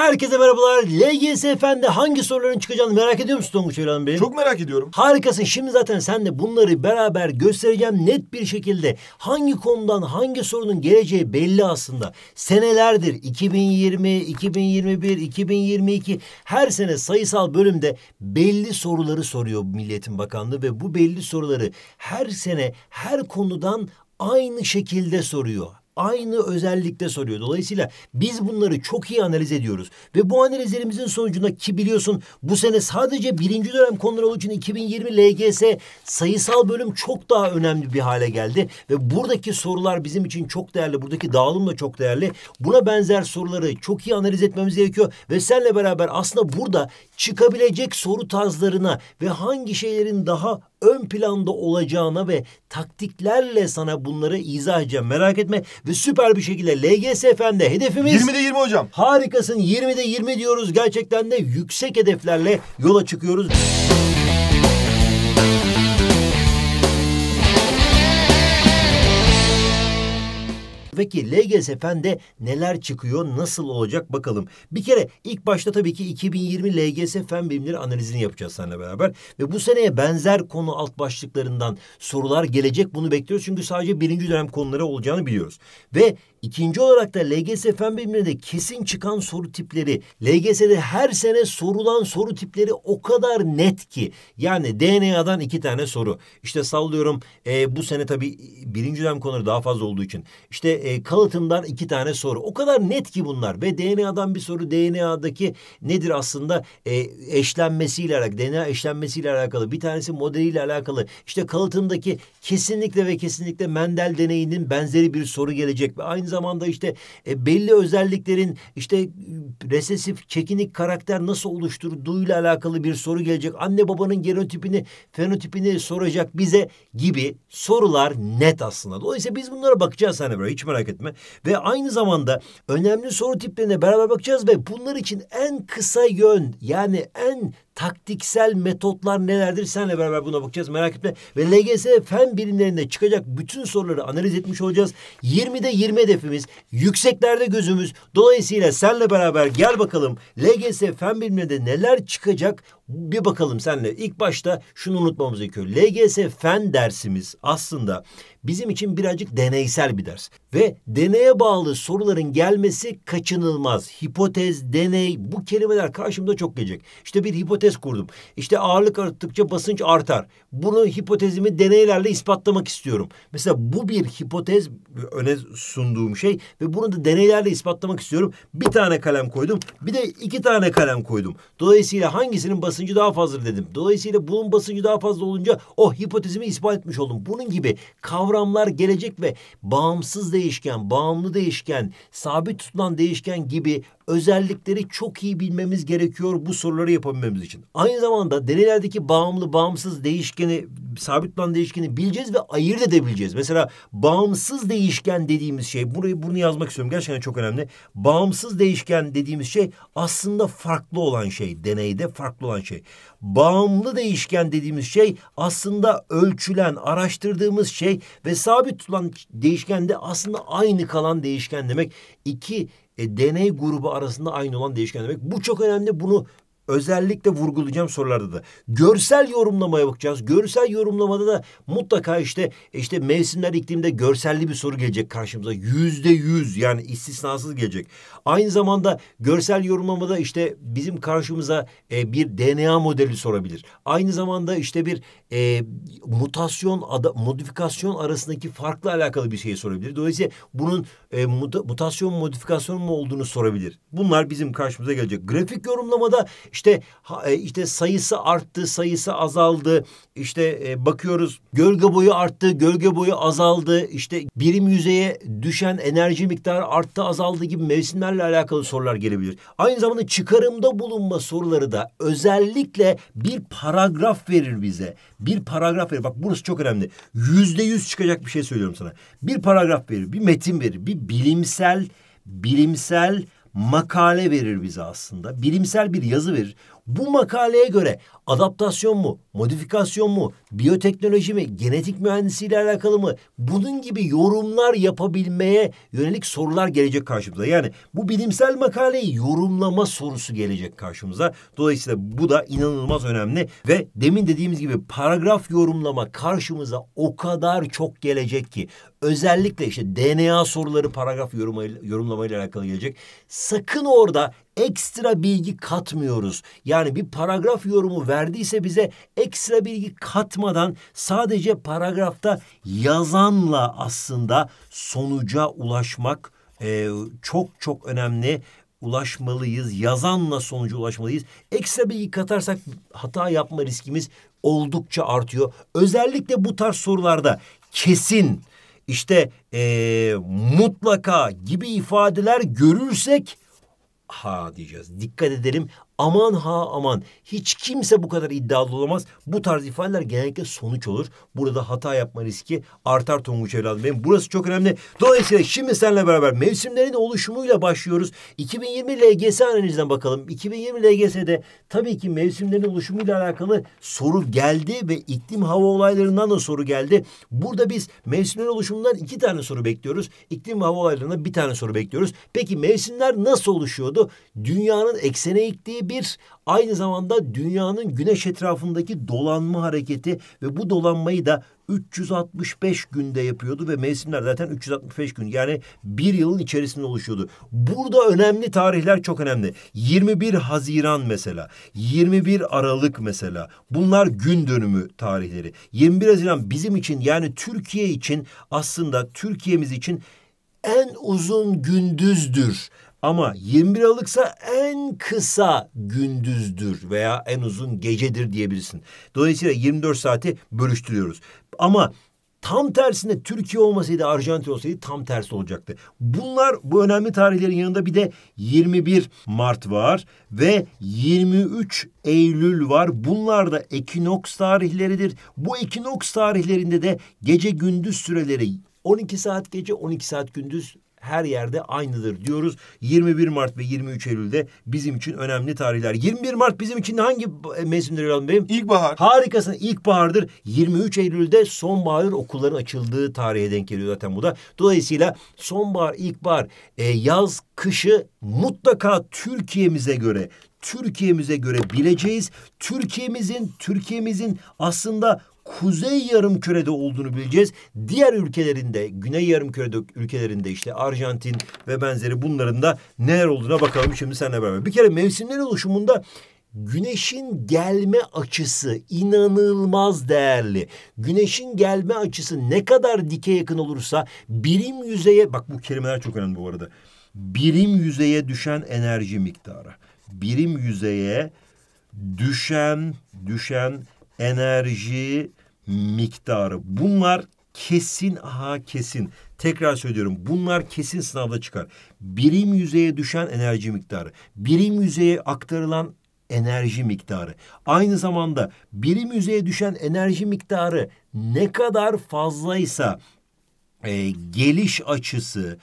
Herkese merhabalar. LGS Efendi hangi soruların çıkacağını merak ediyor musun Tonguç Öğren Bey? Çok merak ediyorum. Harikasın. Şimdi zaten sen de bunları beraber göstereceğim net bir şekilde. Hangi konudan hangi sorunun geleceği belli aslında. Senelerdir 2020, 2021, 2022 her sene sayısal bölümde belli soruları soruyor Milliyetin Bakanlığı ve bu belli soruları her sene her konudan aynı şekilde soruyor aynı özellikte soruyor. Dolayısıyla biz bunları çok iyi analiz ediyoruz. Ve bu analizlerimizin sonucunda ki biliyorsun bu sene sadece birinci dönem konuları olduğu için 2020 LGS sayısal bölüm çok daha önemli bir hale geldi. Ve buradaki sorular bizim için çok değerli. Buradaki dağılım da çok değerli. Buna benzer soruları çok iyi analiz etmemiz gerekiyor. Ve senle beraber aslında burada çıkabilecek soru tarzlarına ve hangi şeylerin daha ön planda olacağına ve taktiklerle sana bunları izah edeceğim. Merak etme ve süper bir şekilde LGS FM'de hedefimiz... 20'de 20 hocam. Harikasın 20'de 20 diyoruz. Gerçekten de yüksek hedeflerle yola çıkıyoruz. Peki LGSF'nde neler çıkıyor? Nasıl olacak bakalım. Bir kere ilk başta tabii ki 2020 LGS fen bilimleri analizini yapacağız seninle beraber. Ve bu seneye benzer konu alt başlıklarından sorular gelecek. Bunu bekliyoruz. Çünkü sadece birinci dönem konuları olacağını biliyoruz. Ve İkinci olarak da LGS Fen Bilimleri'nde kesin çıkan soru tipleri, LGS'de her sene sorulan soru tipleri o kadar net ki. Yani DNA'dan iki tane soru. İşte sallıyorum e, bu sene tabii birinci dönem konuları daha fazla olduğu için. İşte e, kalıtımdan iki tane soru. O kadar net ki bunlar ve DNA'dan bir soru. DNA'daki nedir aslında e, eşlenmesiyle alakalı, DNA eşlenmesiyle alakalı. Bir tanesi modeliyle alakalı. İşte kalıtımdaki kesinlikle ve kesinlikle Mendel deneyinin benzeri bir soru gelecek ve aynı zamanda işte e, belli özelliklerin işte resesif, çekinik karakter nasıl oluşturduğuyla alakalı bir soru gelecek. Anne babanın genotipini, fenotipini soracak bize gibi sorular net aslında. Dolayısıyla biz bunlara bakacağız hani böyle hiç merak etme. Ve aynı zamanda önemli soru tiplerine beraber bakacağız ve bunlar için en kısa yön yani en taktiksel metotlar nelerdir? Senle beraber buna bakacağız merak etme. Ve LGS fen bilimlerinde çıkacak bütün soruları analiz etmiş olacağız. 20'de 20 hedefimiz, yükseklerde gözümüz. Dolayısıyla senle beraber gel bakalım LGS fen bilimlerinde neler çıkacak? Bir bakalım senle. İlk başta şunu unutmamız gerekiyor. LGS fen dersimiz aslında bizim için birazcık deneysel bir ders. Ve deneye bağlı soruların gelmesi kaçınılmaz. Hipotez, deney bu kelimeler karşımda çok gelecek. İşte bir hipotez kurdum. İşte ağırlık arttıkça basınç artar. Bunu hipotezimi deneylerle ispatlamak istiyorum. Mesela bu bir hipotez öne sunduğum şey ve bunu da deneylerle ispatlamak istiyorum. Bir tane kalem koydum. Bir de iki tane kalem koydum. Dolayısıyla hangisinin basıncı daha fazla dedim. Dolayısıyla bunun basıncı daha fazla olunca o oh, hipotezimi ispat etmiş oldum. Bunun gibi kavram kavramlar gelecek ve bağımsız değişken, bağımlı değişken, sabit tutulan değişken gibi özellikleri çok iyi bilmemiz gerekiyor bu soruları yapabilmemiz için. Aynı zamanda deneylerdeki bağımlı, bağımsız değişkeni, sabit olan değişkeni bileceğiz ve ayırt edebileceğiz. Mesela bağımsız değişken dediğimiz şey, burayı bunu yazmak istiyorum gerçekten çok önemli. Bağımsız değişken dediğimiz şey aslında farklı olan şey, deneyde farklı olan şey. Bağımlı değişken dediğimiz şey aslında ölçülen, araştırdığımız şey ve sabit tutulan değişken de aslında aynı kalan değişken demek. İki e, deney grubu arasında aynı olan değişken demek. Bu çok önemli. Bunu özellikle vurgulayacağım sorularda da. Görsel yorumlamaya bakacağız. Görsel yorumlamada da mutlaka işte işte mevsimler iklimde görselli bir soru gelecek karşımıza. Yüzde yüz yani istisnasız gelecek. Aynı zamanda görsel yorumlamada işte bizim karşımıza e, bir DNA modeli sorabilir. Aynı zamanda işte bir e, mutasyon, ada, modifikasyon arasındaki farklı alakalı bir şey sorabilir. Dolayısıyla bunun e, mutasyon, modifikasyon mu olduğunu sorabilir. Bunlar bizim karşımıza gelecek. Grafik yorumlamada işte işte e, işte sayısı arttı, sayısı azaldı. İşte e, bakıyoruz gölge boyu arttı, gölge boyu azaldı. İşte birim yüzeye düşen enerji miktarı arttı, azaldı gibi mevsimlerle alakalı sorular gelebilir. Aynı zamanda çıkarımda bulunma soruları da özellikle bir paragraf verir bize. Bir paragraf verir. Bak burası çok önemli. Yüzde yüz çıkacak bir şey söylüyorum sana. Bir paragraf verir, bir metin verir, bir bilimsel bilimsel makale verir bize aslında. Bilimsel bir yazı verir. Bu makaleye göre adaptasyon mu, modifikasyon mu, biyoteknoloji mi, genetik mühendisiyle alakalı mı? Bunun gibi yorumlar yapabilmeye yönelik sorular gelecek karşımıza. Yani bu bilimsel makaleyi yorumlama sorusu gelecek karşımıza. Dolayısıyla bu da inanılmaz önemli ve demin dediğimiz gibi paragraf yorumlama karşımıza o kadar çok gelecek ki özellikle işte DNA soruları paragraf yorumlamayla alakalı gelecek. Sakın orada ekstra bilgi katmıyoruz. Yani bir paragraf yorumu verdiyse bize ekstra bilgi katmadan sadece paragrafta yazanla aslında sonuca ulaşmak e, çok çok önemli ulaşmalıyız. Yazanla sonuca ulaşmalıyız. Ekstra bilgi katarsak hata yapma riskimiz oldukça artıyor. Özellikle bu tarz sorularda kesin işte e, mutlaka gibi ifadeler görürsek ha diyeceğiz. Dikkat edelim Aman ha aman hiç kimse bu kadar iddialı olamaz. Bu tarz ifadeler genellikle sonuç olur. Burada hata yapma riski artar Tonguç evladım benim. Burası çok önemli. Dolayısıyla şimdi seninle beraber mevsimlerin oluşumuyla başlıyoruz. 2020 LGS analizden bakalım. 2020 LGS'de tabii ki mevsimlerin oluşumuyla alakalı soru geldi ve iklim hava olaylarından da soru geldi. Burada biz mevsimlerin oluşumundan iki tane soru bekliyoruz. İklim ve hava olaylarından bir tane soru bekliyoruz. Peki mevsimler nasıl oluşuyordu? Dünyanın eksene ektiği bir aynı zamanda dünyanın güneş etrafındaki dolanma hareketi ve bu dolanmayı da 365 günde yapıyordu ve mevsimler zaten 365 gün yani bir yılın içerisinde oluşuyordu. Burada önemli tarihler çok önemli. 21 Haziran mesela, 21 Aralık mesela bunlar gün dönümü tarihleri. 21 Haziran bizim için yani Türkiye için aslında Türkiye'miz için en uzun gündüzdür. Ama 21 Aralık'sa en kısa gündüzdür veya en uzun gecedir diyebilirsin. Dolayısıyla 24 saati bölüştürüyoruz. Ama tam tersine Türkiye olmasaydı Arjantin olsaydı tam tersi olacaktı. Bunlar bu önemli tarihlerin yanında bir de 21 Mart var ve 23 Eylül var. Bunlar da ekinoks tarihleridir. Bu ekinoks tarihlerinde de gece gündüz süreleri 12 saat gece 12 saat gündüz her yerde aynıdır diyoruz. 21 Mart ve 23 Eylül'de bizim için önemli tarihler. 21 Mart bizim için hangi e, mevsimdir Erhan Bey'im? İlkbahar. Harikasın ilkbahardır. 23 Eylül'de sonbaharın okulların açıldığı tarihe denk geliyor zaten bu da. Dolayısıyla sonbahar, ilkbahar, e, yaz, kışı mutlaka Türkiye'mize göre, Türkiye'mize göre bileceğiz. Türkiye'mizin Türkiye'mizin aslında kuzey yarım kürede olduğunu bileceğiz. Diğer ülkelerinde, güney yarım kürede ülkelerinde işte Arjantin ve benzeri bunların da neler olduğuna bakalım şimdi seninle beraber. Bir kere mevsimler oluşumunda Güneşin gelme açısı inanılmaz değerli. Güneşin gelme açısı ne kadar dike yakın olursa birim yüzeye bak bu kelimeler çok önemli bu arada. Birim yüzeye düşen enerji miktarı. Birim yüzeye düşen düşen enerji miktarı. Bunlar kesin aha kesin. Tekrar söylüyorum bunlar kesin sınavda çıkar. Birim yüzeye düşen enerji miktarı. Birim yüzeye aktarılan enerji miktarı. Aynı zamanda birim yüzeye düşen enerji miktarı ne kadar fazlaysa e, geliş açısı,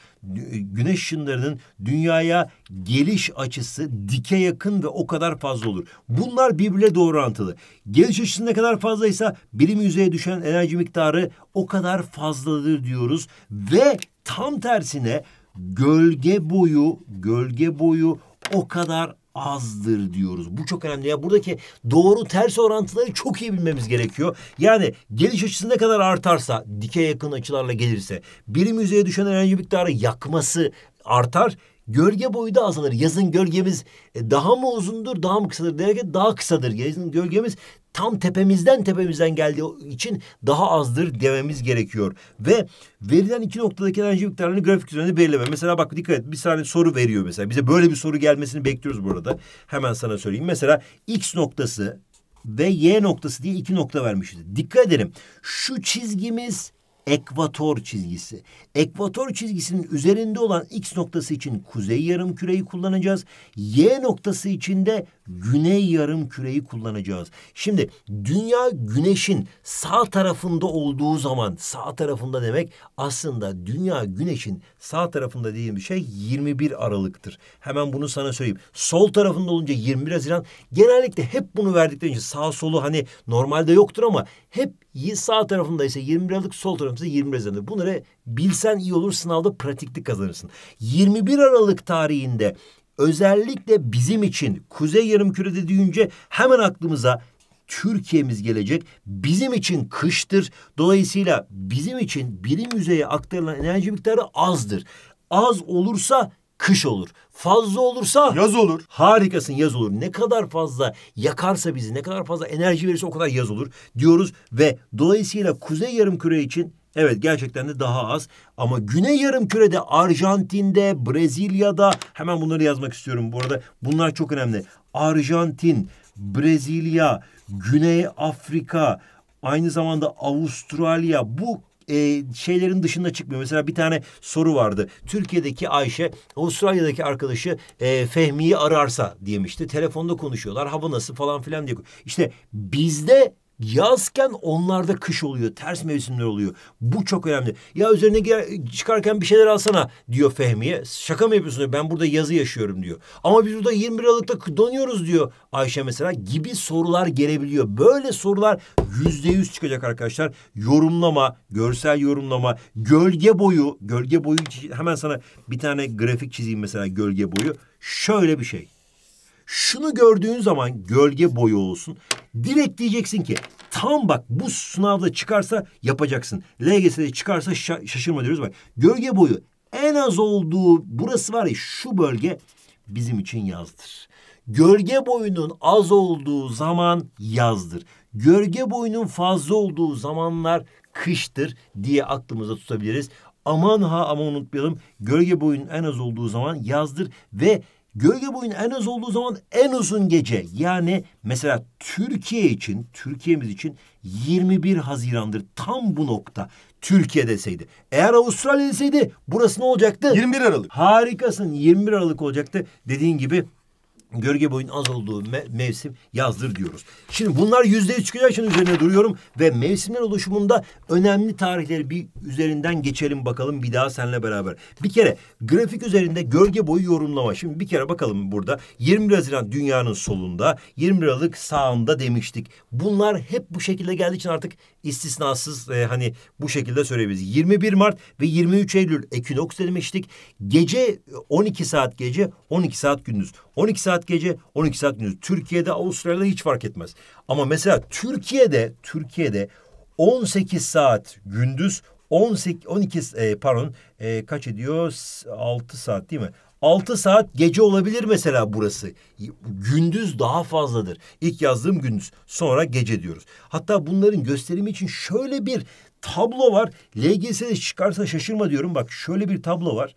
güneş ışınlarının dünyaya geliş açısı dike yakın ve o kadar fazla olur. Bunlar birbirle doğru orantılı. Geliş açısı ne kadar fazlaysa birim yüzeye düşen enerji miktarı o kadar fazladır diyoruz. Ve tam tersine gölge boyu, gölge boyu o kadar azdır diyoruz. Bu çok önemli. Ya buradaki doğru ters orantıları çok iyi bilmemiz gerekiyor. Yani geliş açısı ne kadar artarsa, dike yakın açılarla gelirse, birim yüzeye düşen enerji miktarı yakması artar Gölge boyu da azalır. Yazın gölgemiz e, daha mı uzundur, daha mı kısadır derken daha kısadır. Yazın gölgemiz tam tepemizden tepemizden geldiği için daha azdır dememiz gerekiyor. Ve verilen iki noktadaki enerji miktarını grafik üzerinde belirleme. Mesela bak dikkat et bir tane soru veriyor mesela. Bize böyle bir soru gelmesini bekliyoruz burada. Hemen sana söyleyeyim. Mesela X noktası ve Y noktası diye iki nokta vermişiz. Dikkat edelim. Şu çizgimiz ekvator çizgisi. Ekvator çizgisinin üzerinde olan X noktası için kuzey yarım küreyi kullanacağız. Y noktası için de güney yarım küreyi kullanacağız. Şimdi dünya güneşin sağ tarafında olduğu zaman sağ tarafında demek aslında dünya güneşin sağ tarafında dediğim bir şey 21 Aralık'tır. Hemen bunu sana söyleyeyim. Sol tarafında olunca 21 Haziran genellikle hep bunu verdikleri için sağ solu hani normalde yoktur ama hep Sağ tarafında ise 21 Aralık sol tarafında ise 20 liralık. Bunları bilsen iyi olur, sınavda pratiklik kazanırsın. 21 Aralık tarihinde özellikle bizim için Kuzey Yarımküre'de deyince hemen aklımıza Türkiye'miz gelecek. Bizim için kıştır. Dolayısıyla bizim için bilim yüzeye aktarılan enerji miktarı azdır. Az olursa kış olur. Fazla olursa yaz olur. Harikasın yaz olur. Ne kadar fazla yakarsa bizi, ne kadar fazla enerji verirse o kadar yaz olur diyoruz ve dolayısıyla kuzey yarım küre için Evet gerçekten de daha az ama güney yarım kürede, Arjantin'de, Brezilya'da hemen bunları yazmak istiyorum bu arada. Bunlar çok önemli. Arjantin, Brezilya, Güney Afrika, aynı zamanda Avustralya bu e, şeylerin dışında çıkmıyor. Mesela bir tane soru vardı. Türkiye'deki Ayşe Avustralya'daki arkadaşı e, Fehmi'yi ararsa diyemişti. Telefonda konuşuyorlar. Hava nasıl falan filan diyor. İşte bizde Yazken onlarda kış oluyor, ters mevsimler oluyor. Bu çok önemli. Ya üzerine girer, çıkarken bir şeyler alsana diyor Fehmi'ye. Şaka mı yapıyorsun Ben burada yazı yaşıyorum diyor. Ama biz burada 21 Aralık'ta donuyoruz diyor Ayşe mesela. Gibi sorular gelebiliyor. Böyle sorular yüzde yüz çıkacak arkadaşlar. Yorumlama, görsel yorumlama, gölge boyu. Gölge boyu hemen sana bir tane grafik çizeyim mesela gölge boyu. Şöyle bir şey. Şunu gördüğün zaman gölge boyu olsun. Direkt diyeceksin ki tam bak bu sınavda çıkarsa yapacaksın. LGS'de çıkarsa şaşırma diyoruz. Bak gölge boyu en az olduğu burası var ya şu bölge bizim için yazdır. Gölge boyunun az olduğu zaman yazdır. Gölge boyunun fazla olduğu zamanlar kıştır diye aklımıza tutabiliriz. Aman ha ama unutmayalım gölge boyunun en az olduğu zaman yazdır ve Gölge boyun en az olduğu zaman en uzun gece yani mesela Türkiye için Türkiye'miz için 21 Haziran'dır tam bu nokta Türkiye deseydi. Eğer Avustralya deseydi burası ne olacaktı? 21 Aralık. Harikasın 21 Aralık olacaktı. Dediğin gibi Gölge boyun az olduğu me mevsim yazdır diyoruz. Şimdi bunlar yüzde üç güneşin üzerine duruyorum ve mevsimler oluşumunda önemli tarihleri bir üzerinden geçelim bakalım bir daha seninle beraber. Bir kere grafik üzerinde gölge boyu yorumlama. Şimdi bir kere bakalım burada 21 Haziran dünyanın solunda 21 Aralık sağında demiştik. Bunlar hep bu şekilde geldiği için artık istisnasız e, hani bu şekilde söyleyebiliriz. 21 Mart ve 23 Eylül ekinoks demiştik. Gece 12 e, saat gece 12 saat gündüz. 12 saat gece 12 saat gündüz. Türkiye'de Avustralya'da hiç fark etmez. Ama mesela Türkiye'de Türkiye'de 18 saat gündüz 18 12 e, pardon e, kaç ediyor 6 saat değil mi? 6 saat gece olabilir mesela burası. Gündüz daha fazladır. İlk yazdığım gündüz. Sonra gece diyoruz. Hatta bunların gösterimi için şöyle bir tablo var. LGS'de çıkarsa şaşırma diyorum. Bak şöyle bir tablo var.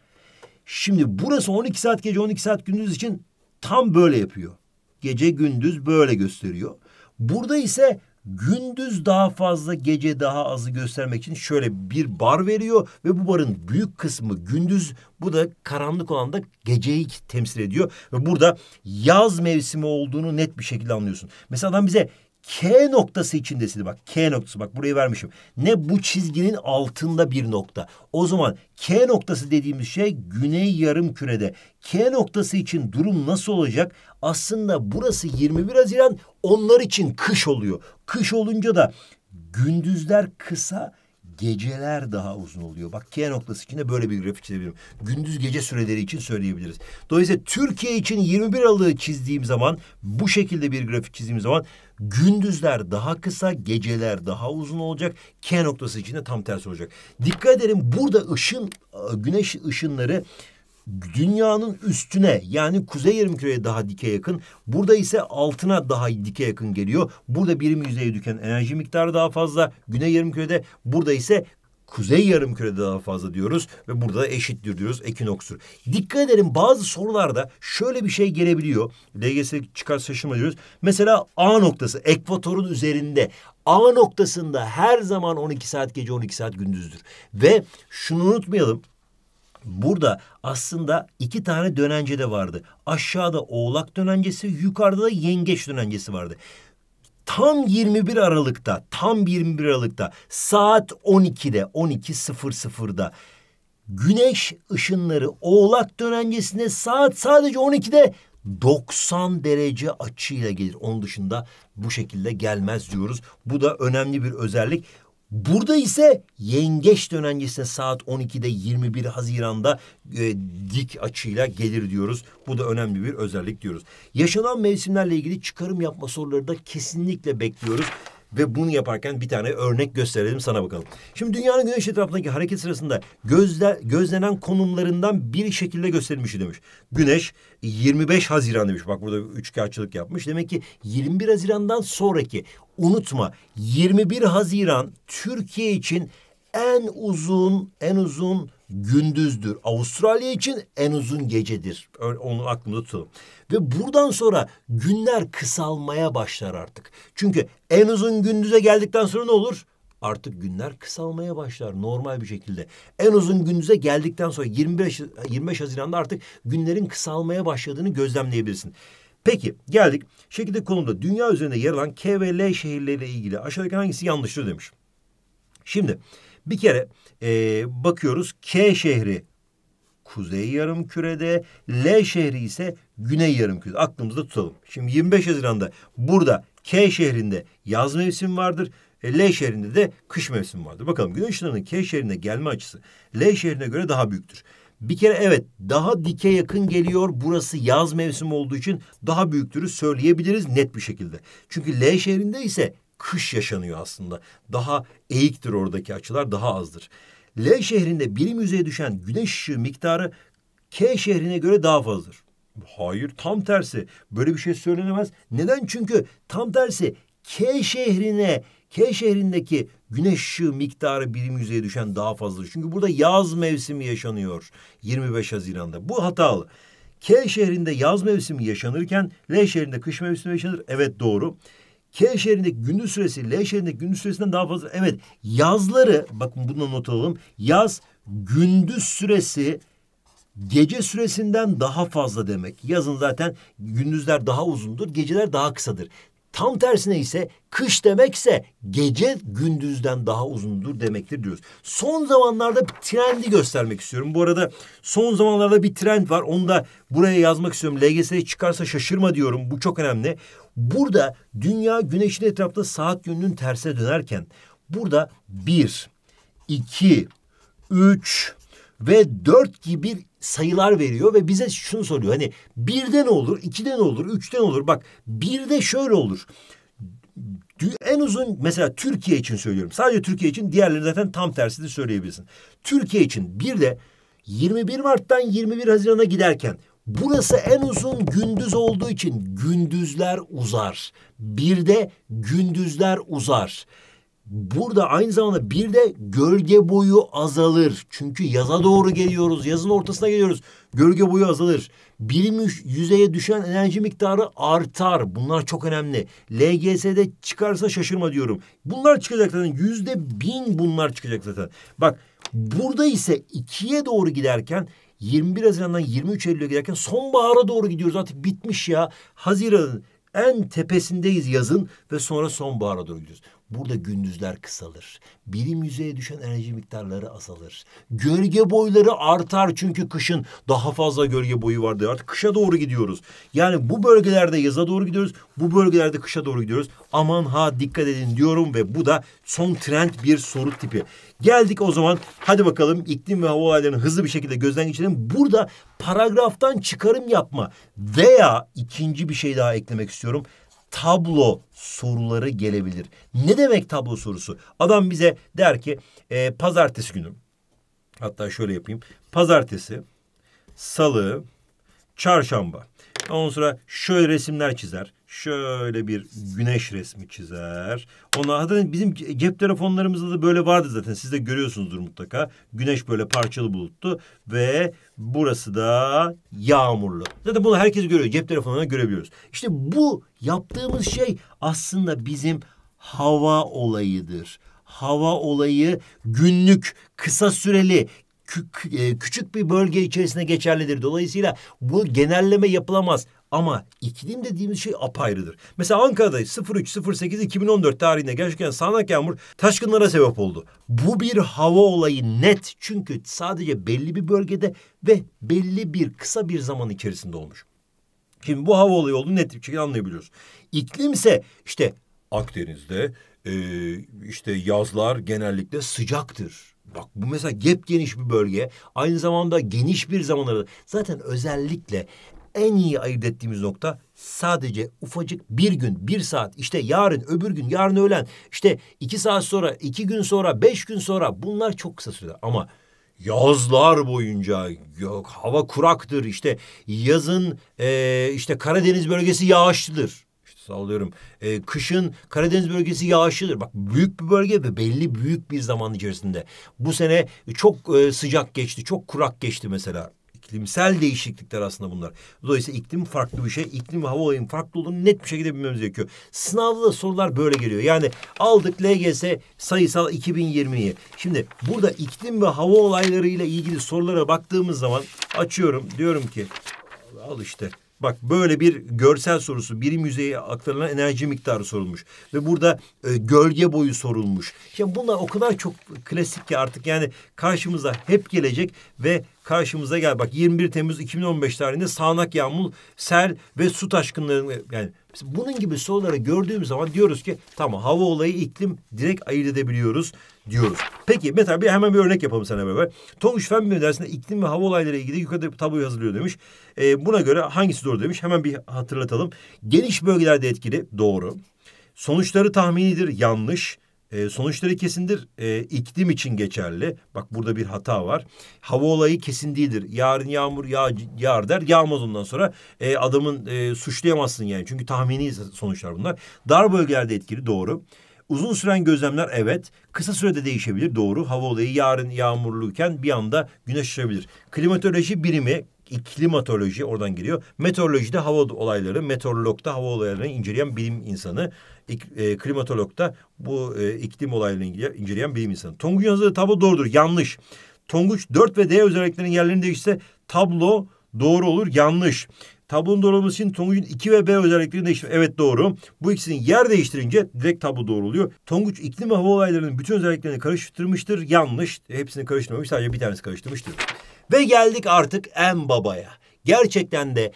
Şimdi burası 12 saat gece 12 saat gündüz için tam böyle yapıyor. Gece gündüz böyle gösteriyor. Burada ise gündüz daha fazla gece daha azı göstermek için şöyle bir bar veriyor ve bu barın büyük kısmı gündüz bu da karanlık olan da geceyi temsil ediyor ve burada yaz mevsimi olduğunu net bir şekilde anlıyorsun. Mesela adam bize K noktası içindesin bak. K noktası bak burayı vermişim. Ne bu çizginin altında bir nokta. O zaman K noktası dediğimiz şey güney yarım kürede. K noktası için durum nasıl olacak? Aslında burası 21 Haziran onlar için kış oluyor. Kış olunca da gündüzler kısa geceler daha uzun oluyor. Bak K noktası için de böyle bir grafik çizebilirim. Gündüz gece süreleri için söyleyebiliriz. Dolayısıyla Türkiye için 21 Aralık'ı çizdiğim zaman bu şekilde bir grafik çizdiğim zaman Gündüzler daha kısa, geceler daha uzun olacak. K noktası için de tam tersi olacak. Dikkat edelim burada ışın, güneş ışınları dünyanın üstüne yani kuzey yarımküreye daha dike yakın. Burada ise altına daha dike yakın geliyor. Burada birim yüzeye düşen enerji miktarı daha fazla. Güney yarımkürede burada ise Kuzey Yarım Kürede daha fazla diyoruz ve burada da eşittir diyoruz ekinokstur. Dikkat edelim bazı sorularda şöyle bir şey gelebiliyor. LGS çıkar şaşırma diyoruz. Mesela A noktası ekvatorun üzerinde. A noktasında her zaman 12 saat gece 12 saat gündüzdür. Ve şunu unutmayalım. Burada aslında iki tane dönence de vardı. Aşağıda oğlak dönencesi, yukarıda da yengeç dönencesi vardı tam 21 Aralık'ta, tam 21 Aralık'ta saat 12'de, 12.00'da güneş ışınları Oğlak dönencesinde saat sadece 12'de 90 derece açıyla gelir. Onun dışında bu şekilde gelmez diyoruz. Bu da önemli bir özellik. Burada ise yengeç dönencesine saat 12'de 21 Haziran'da e, dik açıyla gelir diyoruz. Bu da önemli bir özellik diyoruz. Yaşanan mevsimlerle ilgili çıkarım yapma soruları da kesinlikle bekliyoruz ve bunu yaparken bir tane örnek gösterelim sana bakalım. Şimdi dünyanın güneş etrafındaki hareket sırasında gözle, gözlenen konumlarından bir şekilde gösterilmiş demiş. Güneş 25 Haziran demiş. Bak burada üçkağıtçılık yapmış. Demek ki 21 Haziran'dan sonraki unutma 21 Haziran Türkiye için en uzun en uzun gündüzdür. Avustralya için en uzun gecedir. Onu aklımda tutalım. Ve buradan sonra günler kısalmaya başlar artık. Çünkü en uzun gündüze geldikten sonra ne olur? Artık günler kısalmaya başlar normal bir şekilde. En uzun gündüze geldikten sonra 25 25 Haziran'da artık günlerin kısalmaya başladığını gözlemleyebilirsin. Peki geldik şekilde konumda dünya üzerinde yer alan K ve L şehirleriyle ilgili aşağıdaki hangisi yanlıştır demiş. Şimdi bir kere e, bakıyoruz K şehri kuzey yarım kürede, L şehri ise güney yarım kürede. Aklımızda tutalım. Şimdi 25 Haziran'da burada K şehrinde yaz mevsimi vardır. E, L şehrinde de kış mevsimi vardır. Bakalım güneş ışınlarının K şehrine gelme açısı L şehrine göre daha büyüktür. Bir kere evet daha dike yakın geliyor. Burası yaz mevsimi olduğu için daha büyüktürü söyleyebiliriz net bir şekilde. Çünkü L şehrinde ise kış yaşanıyor aslında. Daha eğiktir oradaki açılar daha azdır. L şehrinde birim yüzeye düşen güneş ışığı miktarı K şehrine göre daha fazladır. Hayır tam tersi. Böyle bir şey söylenemez. Neden? Çünkü tam tersi K şehrine K şehrindeki güneş ışığı miktarı birim yüzeye düşen daha fazladır. Çünkü burada yaz mevsimi yaşanıyor 25 Haziran'da. Bu hatalı. K şehrinde yaz mevsimi yaşanırken L şehrinde kış mevsimi yaşanır. Evet doğru. K şehrindeki gündüz süresi L şehrindeki gündüz süresinden daha fazla. Evet yazları bakın bunu not alalım. Yaz gündüz süresi gece süresinden daha fazla demek. Yazın zaten gündüzler daha uzundur, geceler daha kısadır. Tam tersine ise kış demekse gece gündüzden daha uzundur demektir diyoruz. Son zamanlarda bir trendi göstermek istiyorum. Bu arada son zamanlarda bir trend var. Onu da buraya yazmak istiyorum. LGS'ye çıkarsa şaşırma diyorum. Bu çok önemli. Burada dünya güneşin etrafında saat yönünün tersine dönerken burada bir, iki, üç ve dört gibi sayılar veriyor ve bize şunu soruyor. Hani birde ne olur, ikide ne olur, üçte ne olur? Bak birde şöyle olur. En uzun mesela Türkiye için söylüyorum. Sadece Türkiye için diğerleri zaten tam tersi de söyleyebilirsin. Türkiye için bir de 21 Mart'tan 21 Haziran'a giderken Burası en uzun gündüz olduğu için gündüzler uzar. Bir de gündüzler uzar. Burada aynı zamanda bir de gölge boyu azalır. Çünkü yaza doğru geliyoruz. Yazın ortasına geliyoruz. Gölge boyu azalır. Birim yüzeye düşen enerji miktarı artar. Bunlar çok önemli. LGS'de çıkarsa şaşırma diyorum. Bunlar çıkacak zaten. Yüzde bin bunlar çıkacak zaten. Bak burada ise ikiye doğru giderken 21 Haziran'dan 23 Eylül'e giderken sonbahara doğru gidiyoruz. Artık bitmiş ya. Haziran'ın en tepesindeyiz yazın ve sonra sonbahara doğru gidiyoruz. Burada gündüzler kısalır. bilim yüzeye düşen enerji miktarları azalır. Gölge boyları artar çünkü kışın daha fazla gölge boyu vardı. Artık kışa doğru gidiyoruz. Yani bu bölgelerde yaza doğru gidiyoruz. Bu bölgelerde kışa doğru gidiyoruz. Aman ha dikkat edin diyorum ve bu da son trend bir soru tipi. Geldik o zaman hadi bakalım iklim ve hava olaylarını hızlı bir şekilde gözden geçirelim. Burada paragraftan çıkarım yapma veya ikinci bir şey daha eklemek istiyorum tablo soruları gelebilir. Ne demek tablo sorusu? Adam bize der ki e, pazartesi günü hatta şöyle yapayım. Pazartesi, salı, çarşamba. Ondan sonra şöyle resimler çizer şöyle bir güneş resmi çizer. Ona zaten bizim cep telefonlarımızda da böyle vardı zaten. Siz de görüyorsunuzdur mutlaka. Güneş böyle parçalı buluttu ve burası da yağmurlu. Zaten bunu herkes görüyor. Cep telefonlarına görebiliyoruz. İşte bu yaptığımız şey aslında bizim hava olayıdır. Hava olayı günlük, kısa süreli, e, küçük bir bölge içerisinde geçerlidir. Dolayısıyla bu genelleme yapılamaz. Ama iklim dediğimiz şey apayrıdır. Mesela Ankara'da 03-08-2014 tarihinde gerçekten sağanak yağmur taşkınlara sebep oldu. Bu bir hava olayı net. Çünkü sadece belli bir bölgede ve belli bir kısa bir zaman içerisinde olmuş. Şimdi bu hava olayı olduğunu net bir şekilde anlayabiliyoruz. İklim ise işte Akdeniz'de e, işte yazlar genellikle sıcaktır. Bak bu mesela gep geniş bir bölge. Aynı zamanda geniş bir zaman aralığı. Zaten özellikle en iyi ayırt ettiğimiz nokta sadece ufacık bir gün, bir saat, işte yarın, öbür gün, yarın öğlen, işte iki saat sonra, iki gün sonra, beş gün sonra bunlar çok kısa süreler. Ama yazlar boyunca yok hava kuraktır işte yazın e, işte Karadeniz bölgesi yağışlıdır işte sallıyorum e, kışın Karadeniz bölgesi yağışlıdır bak büyük bir bölge ve belli büyük bir zaman içerisinde bu sene çok e, sıcak geçti çok kurak geçti mesela iklimsel değişiklikler aslında bunlar. Dolayısıyla iklim farklı bir şey. İklim ve hava olayının farklı olduğunu net bir şekilde bilmemiz gerekiyor. Sınavda sorular böyle geliyor. Yani aldık LGS sayısal 2020'yi. Şimdi burada iklim ve hava olaylarıyla ilgili sorulara baktığımız zaman açıyorum. Diyorum ki al işte Bak böyle bir görsel sorusu birim yüzeye aktarılan enerji miktarı sorulmuş. Ve burada e, gölge boyu sorulmuş. Şimdi bunlar o kadar çok klasik ki artık yani karşımıza hep gelecek ve karşımıza gel. Bak 21 Temmuz 2015 tarihinde sağanak yağmur, sel ve su taşkınları yani bunun gibi soruları gördüğümüz zaman diyoruz ki tamam hava olayı iklim direkt ayırt edebiliyoruz diyoruz. Peki mesela bir, hemen bir örnek yapalım sana beraber. Tonguç Fen dersinde iklim ve hava olayları ilgili yukarıda bir tablo yazılıyor demiş. E, buna göre hangisi doğru demiş hemen bir hatırlatalım. Geniş bölgelerde etkili doğru. Sonuçları tahminidir yanlış. E, sonuçları kesindir. E, iklim için geçerli. Bak burada bir hata var. Hava olayı kesin değildir. Yarın yağmur yağ, yağar der. Yağmaz ondan sonra. E, adamın e, suçlayamazsın yani. Çünkü tahmini sonuçlar bunlar. Dar bölgelerde etkili doğru. Uzun süren gözlemler evet. Kısa sürede değişebilir doğru. Hava olayı yarın yağmurluyken bir anda güneş açabilir. Klimatoloji birimi iklimatoloji oradan geliyor. Meteorolojide hava olayları, meteorologda hava olaylarını inceleyen bilim insanı, ik, e, klimatologda bu e, iklim olaylarını inceleyen bilim insanı. Tonguç yazdığı tablo doğrudur, yanlış. Tonguç 4 ve D özelliklerinin yerlerini değişse tablo doğru olur, yanlış. Tablonun doğrulaması için Tonguç'un 2 ve B özelliklerini değiştir. Evet doğru. Bu ikisini yer değiştirince direkt tablo doğruluyor. Tonguç iklim ve hava olaylarının bütün özelliklerini karıştırmıştır. Yanlış. Hepsini karıştırmamış. Sadece bir tanesi karıştırmıştır. Ve geldik artık en babaya. Gerçekten de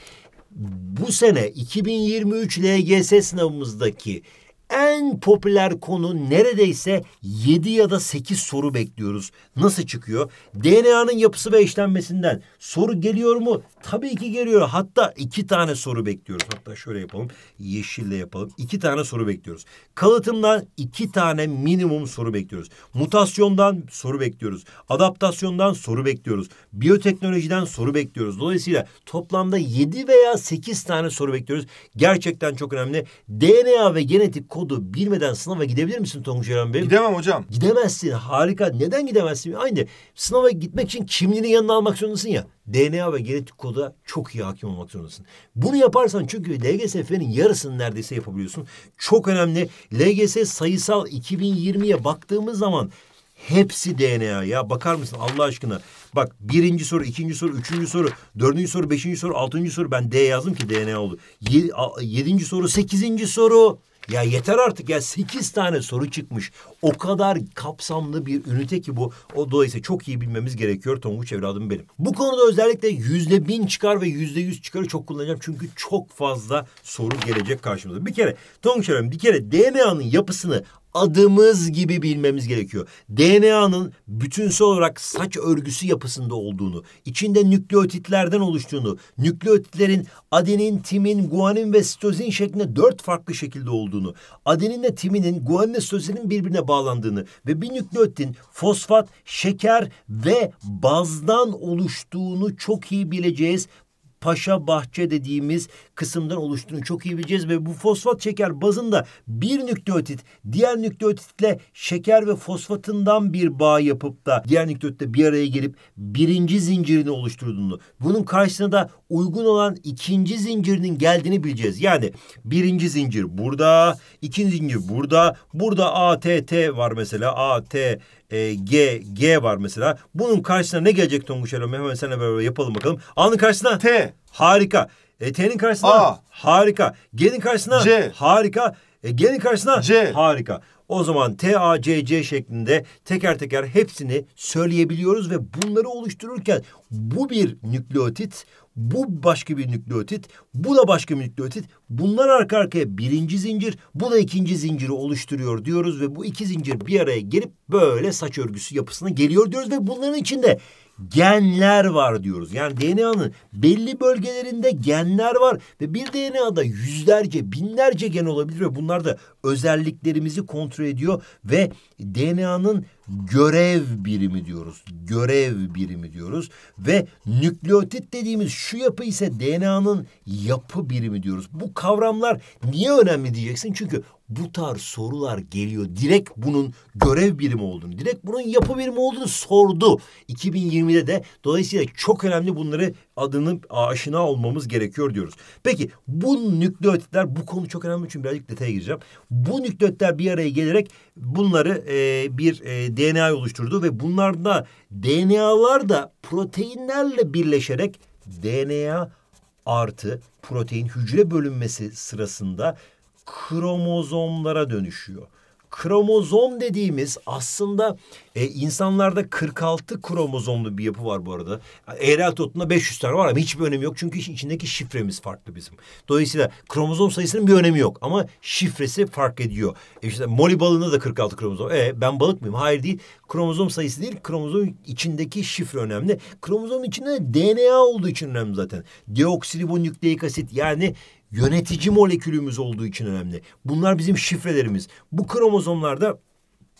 bu sene 2023 LGS sınavımızdaki en popüler konu neredeyse 7 ya da 8 soru bekliyoruz. Nasıl çıkıyor? DNA'nın yapısı ve işlenmesinden. Soru geliyor mu? Tabii ki geliyor. Hatta iki tane soru bekliyoruz. Hatta şöyle yapalım. Yeşille yapalım. İki tane soru bekliyoruz. Kalıtımdan iki tane minimum soru bekliyoruz. Mutasyondan soru bekliyoruz. Adaptasyondan soru bekliyoruz. Biyoteknolojiden soru bekliyoruz. Dolayısıyla toplamda 7 veya 8 tane soru bekliyoruz. Gerçekten çok önemli. DNA ve genetik kodu bilmeden sınava gidebilir misin Tonguç Eren Bey? Gidemem hocam. Gidemezsin. Harika. Neden gidemezsin? Aynı. Sınava gitmek için kimliğini yanına almak zorundasın ya. DNA ve genetik koda çok iyi hakim olmak zorundasın. Bunu yaparsan çünkü LGSF'nin yarısını neredeyse yapabiliyorsun. Çok önemli. LGS sayısal 2020'ye baktığımız zaman hepsi DNA ya. Bakar mısın Allah aşkına? Bak birinci soru, ikinci soru, üçüncü soru, dördüncü soru, beşinci soru, altıncı soru. Ben D yazdım ki DNA oldu. yedinci soru, sekizinci soru. Ya yeter artık ya sekiz tane soru çıkmış. O kadar kapsamlı bir ünite ki bu. O dolayısıyla çok iyi bilmemiz gerekiyor Tonguç evladım benim. Bu konuda özellikle yüzde bin çıkar ve yüzde yüz çıkarı çok kullanacağım. Çünkü çok fazla soru gelecek karşımıza. Bir kere Tonguç evladım bir kere DNA'nın yapısını adımız gibi bilmemiz gerekiyor. DNA'nın bütünsel olarak saç örgüsü yapısında olduğunu, içinde nükleotitlerden oluştuğunu, nükleotitlerin adenin, timin, guanin ve sitozin şeklinde dört farklı şekilde olduğunu, adeninle timinin, guaninle sitozinin birbirine bağlandığını ve bir nükleotin fosfat, şeker ve bazdan oluştuğunu çok iyi bileceğiz paşa bahçe dediğimiz kısımdan oluştuğunu çok iyi bileceğiz ve bu fosfat şeker bazında bir nükleotit diğer nükleotitle şeker ve fosfatından bir bağ yapıp da diğer nükleotitle bir araya gelip birinci zincirini oluşturduğunu bunun karşısına da uygun olan ikinci zincirinin geldiğini bileceğiz. Yani birinci zincir burada, ikinci zincir burada, burada ATT var mesela AT e, G, G var mesela. Bunun karşısına ne gelecek Tonguç Erol? Hemen seninle beraber yapalım bakalım. A'nın karşısına T. Harika. E, T'nin karşısına A. Harika. G'nin karşısına C. Harika. E, G'nin karşısına C. Harika. O zaman T, A, C, C şeklinde teker teker hepsini söyleyebiliyoruz ve bunları oluştururken bu bir nükleotit bu başka bir nükleotit, bu da başka bir nükleotit. Bunlar arka arkaya birinci zincir, bu da ikinci zinciri oluşturuyor diyoruz ve bu iki zincir bir araya gelip böyle saç örgüsü yapısına geliyor diyoruz ve bunların içinde genler var diyoruz. Yani DNA'nın belli bölgelerinde genler var ve bir DNA'da yüzlerce, binlerce gen olabilir ve bunlar da özelliklerimizi kontrol ediyor ve DNA'nın görev birimi diyoruz. Görev birimi diyoruz ve nükleotit dediğimiz şu yapı ise DNA'nın yapı birimi diyoruz. Bu kavramlar niye önemli diyeceksin? Çünkü bu tarz sorular geliyor. Direkt bunun görev birimi olduğunu, direkt bunun yapı birimi olduğunu sordu 2020'de de. Dolayısıyla çok önemli bunları adını aşina olmamız gerekiyor diyoruz. Peki bu nükleotitler bu konu çok önemli için birazcık detaya gireceğim. Bu nükleotitler bir araya gelerek bunları e, bir e, DNA oluşturdu ve bunlarda DNA'lar da proteinlerle birleşerek DNA artı protein hücre bölünmesi sırasında kromozomlara dönüşüyor. Kromozom dediğimiz aslında e, insanlarda 46 kromozomlu bir yapı var bu arada. Eratotunda 500 tane var ama hiçbir önemi yok. Çünkü içindeki şifremiz farklı bizim. Dolayısıyla kromozom sayısının bir önemi yok. Ama şifresi fark ediyor. E işte moli balığında da 46 kromozom. E ben balık mıyım? Hayır değil. Kromozom sayısı değil. Kromozom içindeki şifre önemli. Kromozom içinde DNA olduğu için önemli zaten. Deoksiribonükleik asit yani yönetici molekülümüz olduğu için önemli. Bunlar bizim şifrelerimiz. Bu kromozomlarda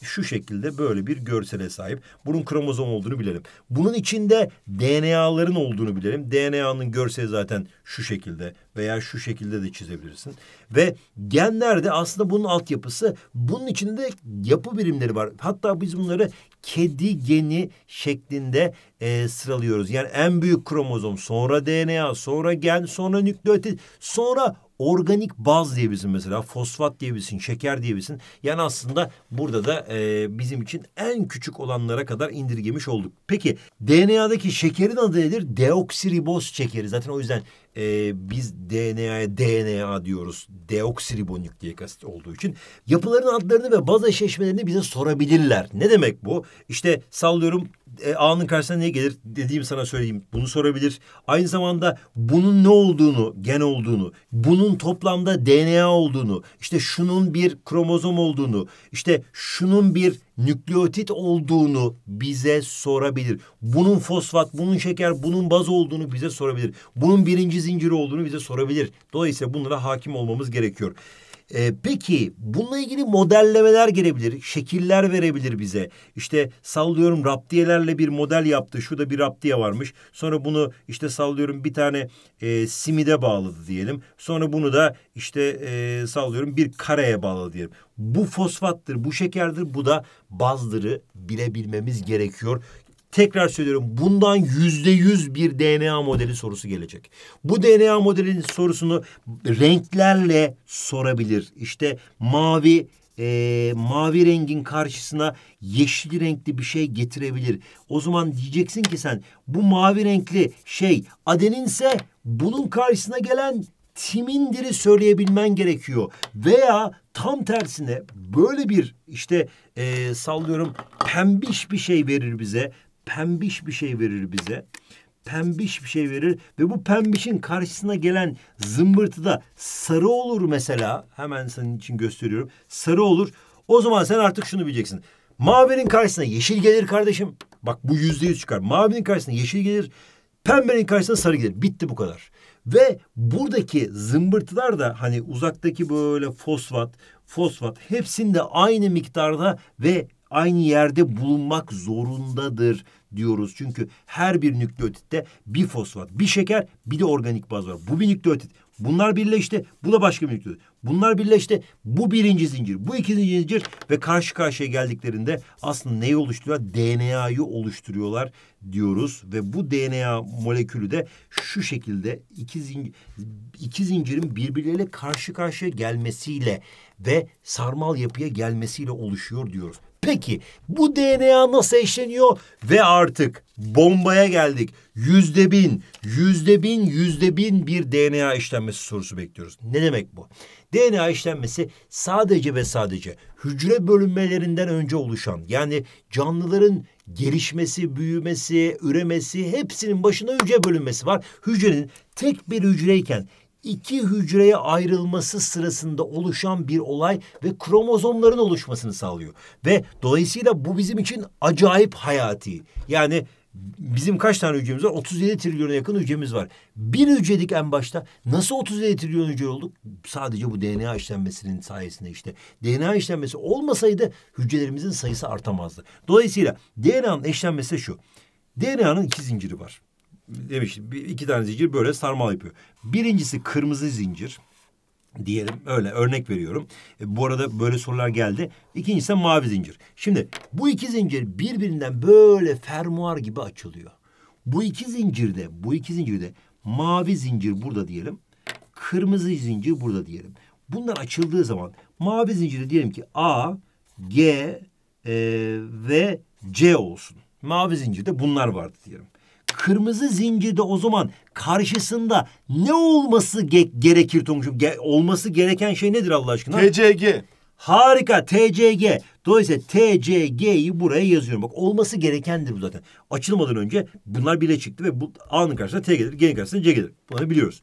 şu şekilde böyle bir görsele sahip. Bunun kromozom olduğunu bilelim. Bunun içinde DNA'ların olduğunu bilelim. DNA'nın görseli zaten şu şekilde veya şu şekilde de çizebilirsin. Ve genlerde aslında bunun altyapısı bunun içinde yapı birimleri var. Hatta biz bunları kedi geni şeklinde e, sıralıyoruz. Yani en büyük kromozom, sonra DNA, sonra gen, sonra nükleotit, sonra organik baz diyebilirsin mesela fosfat diyebilirsin şeker diyebilirsin yani aslında burada da e, bizim için en küçük olanlara kadar indirgemiş olduk. Peki DNA'daki şekerin adı nedir? Deoksiriboz şekeri zaten o yüzden e, biz DNA'ya DNA diyoruz. Deoksiribonükleik asit olduğu için. Yapıların adlarını ve bazı eşleşmelerini bize sorabilirler. Ne demek bu? İşte sallıyorum e, A'nın karşısına ne gelir dediğim sana söyleyeyim. Bunu sorabilir. Aynı zamanda bunun ne olduğunu, gen olduğunu, bunun toplamda DNA olduğunu, işte şunun bir kromozom olduğunu, işte şunun bir nükleotit olduğunu bize sorabilir. Bunun fosfat, bunun şeker, bunun baz olduğunu bize sorabilir. Bunun birinci zinciri olduğunu bize sorabilir. Dolayısıyla bunlara hakim olmamız gerekiyor. E, peki bununla ilgili modellemeler gelebilir, şekiller verebilir bize. İşte sallıyorum raptiyelerle bir model yaptı. Şurada bir raptiye varmış. Sonra bunu işte sallıyorum bir tane e, simide bağladı diyelim. Sonra bunu da işte e, sallıyorum bir kareye bağladı diyelim. Bu fosfattır, bu şekerdir, bu da bazları bilebilmemiz gerekiyor Tekrar söylüyorum bundan yüzde yüz bir DNA modeli sorusu gelecek. Bu DNA modelinin sorusunu renklerle sorabilir. İşte mavi e, mavi rengin karşısına yeşil renkli bir şey getirebilir. O zaman diyeceksin ki sen bu mavi renkli şey adeninse bunun karşısına gelen timindiri söyleyebilmen gerekiyor. Veya tam tersine böyle bir işte e, sallıyorum pembiş bir şey verir bize pembiş bir şey verir bize. Pembiş bir şey verir ve bu pembişin karşısına gelen zımbırtı da sarı olur mesela. Hemen senin için gösteriyorum. Sarı olur. O zaman sen artık şunu bileceksin. Mavinin karşısına yeşil gelir kardeşim. Bak bu yüzde yüz çıkar. Mavinin karşısına yeşil gelir. Pembenin karşısına sarı gelir. Bitti bu kadar. Ve buradaki zımbırtılar da hani uzaktaki böyle fosfat, fosfat hepsinde aynı miktarda ve aynı yerde bulunmak zorundadır diyoruz. Çünkü her bir nükleotitte bir fosfat, bir şeker, bir de organik baz var. Bu bir nükleotit. Bunlar birleşti. Bu da başka bir nükleotit. Bunlar birleşti. Bu birinci zincir. Bu ikinci zincir ve karşı karşıya geldiklerinde aslında neyi oluşturuyorlar? DNA'yı oluşturuyorlar diyoruz ve bu DNA molekülü de şu şekilde iki, zincir, iki zincirin birbirleriyle karşı karşıya gelmesiyle ve sarmal yapıya gelmesiyle oluşuyor diyoruz. Peki bu DNA nasıl eşleniyor? Ve artık bombaya geldik. Yüzde bin, yüzde bin, yüzde bin bir DNA işlenmesi sorusu bekliyoruz. Ne demek bu? DNA işlenmesi sadece ve sadece hücre bölünmelerinden önce oluşan yani canlıların gelişmesi, büyümesi, üremesi hepsinin başında hücre bölünmesi var. Hücrenin tek bir hücreyken iki hücreye ayrılması sırasında oluşan bir olay ve kromozomların oluşmasını sağlıyor. Ve dolayısıyla bu bizim için acayip hayati. Yani bizim kaç tane hücremiz var? 37 trilyona yakın hücremiz var. Bir hücredik en başta. Nasıl 37 trilyon hücre olduk? Sadece bu DNA işlenmesinin sayesinde işte. DNA işlenmesi olmasaydı hücrelerimizin sayısı artamazdı. Dolayısıyla DNA'nın işlenmesi şu. DNA'nın iki zinciri var. Demiş, iki tane zincir böyle sarmal yapıyor. Birincisi kırmızı zincir diyelim öyle örnek veriyorum. E, bu arada böyle sorular geldi. İkincisi de mavi zincir. Şimdi bu iki zincir birbirinden böyle fermuar gibi açılıyor. Bu iki zincirde bu iki zincirde mavi zincir burada diyelim. Kırmızı zincir burada diyelim. Bunlar açıldığı zaman mavi zincirde diyelim ki A, G e, ve C olsun. Mavi zincirde bunlar vardı diyelim kırmızı zincirde o zaman karşısında ne olması ge gerekir Tonguç'um? Ge olması gereken şey nedir Allah aşkına? TCG. Harika TCG. Dolayısıyla TCG'yi buraya yazıyorum. Bak olması gerekendir bu zaten. Açılmadan önce bunlar bile çıktı ve bu A'nın karşısında T gelir, G'nin karşısında C gelir. Bunları biliyoruz.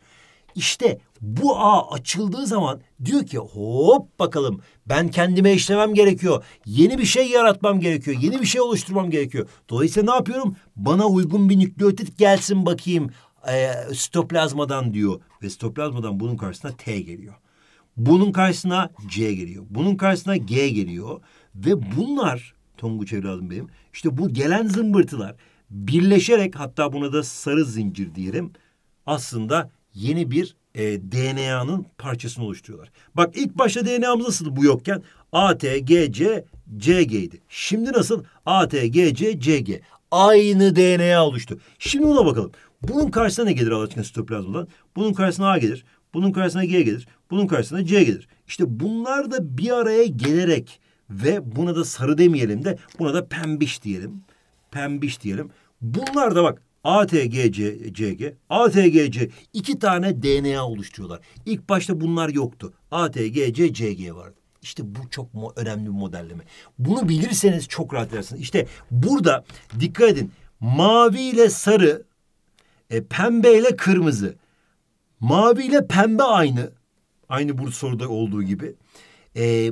İşte bu ağ açıldığı zaman diyor ki hop bakalım ben kendime işlemem gerekiyor. Yeni bir şey yaratmam gerekiyor. Yeni bir şey oluşturmam gerekiyor. Dolayısıyla ne yapıyorum? Bana uygun bir nükleotit gelsin bakayım e, sitoplazmadan diyor. Ve stoplazmadan bunun karşısına T geliyor. Bunun karşısına C geliyor. Bunun karşısına G geliyor. Ve bunlar Tonguç evladım benim. İşte bu gelen zımbırtılar birleşerek hatta buna da sarı zincir diyelim. Aslında yeni bir e, DNA'nın parçasını oluşturuyorlar. Bak ilk başta DNA'mız nasıl bu yokken A, T, G, C, C G idi. Şimdi nasıl? A, T, G, C, C G Aynı DNA oluştu. Şimdi ona bakalım. Bunun karşısına ne gelir Allah aşkına sitoplazmadan? Bunun karşısına A gelir. Bunun karşısına G gelir. Bunun karşısına C gelir. İşte bunlar da bir araya gelerek ve buna da sarı demeyelim de buna da pembiş diyelim. Pembiş diyelim. Bunlar da bak ATGCG, ATGC iki tane DNA oluşturuyorlar. İlk başta bunlar yoktu. ATGC, CG vardı. İşte bu çok önemli bir modelleme. Bunu bilirseniz çok rahat edersiniz. İşte burada dikkat edin. Mavi ile sarı, e, pembe ile kırmızı. Mavi ile pembe aynı. Aynı bu soruda olduğu gibi. E,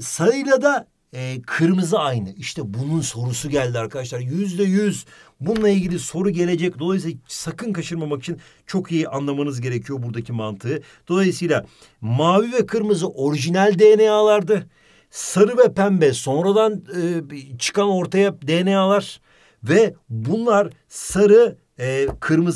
sarıyla da e, kırmızı aynı. İşte bunun sorusu geldi arkadaşlar. Yüzde yüz bununla ilgili soru gelecek. Dolayısıyla sakın kaçırmamak için çok iyi anlamanız gerekiyor buradaki mantığı. Dolayısıyla mavi ve kırmızı orijinal DNA'lardı. Sarı ve pembe sonradan e, çıkan ortaya DNA'lar ve bunlar sarı e,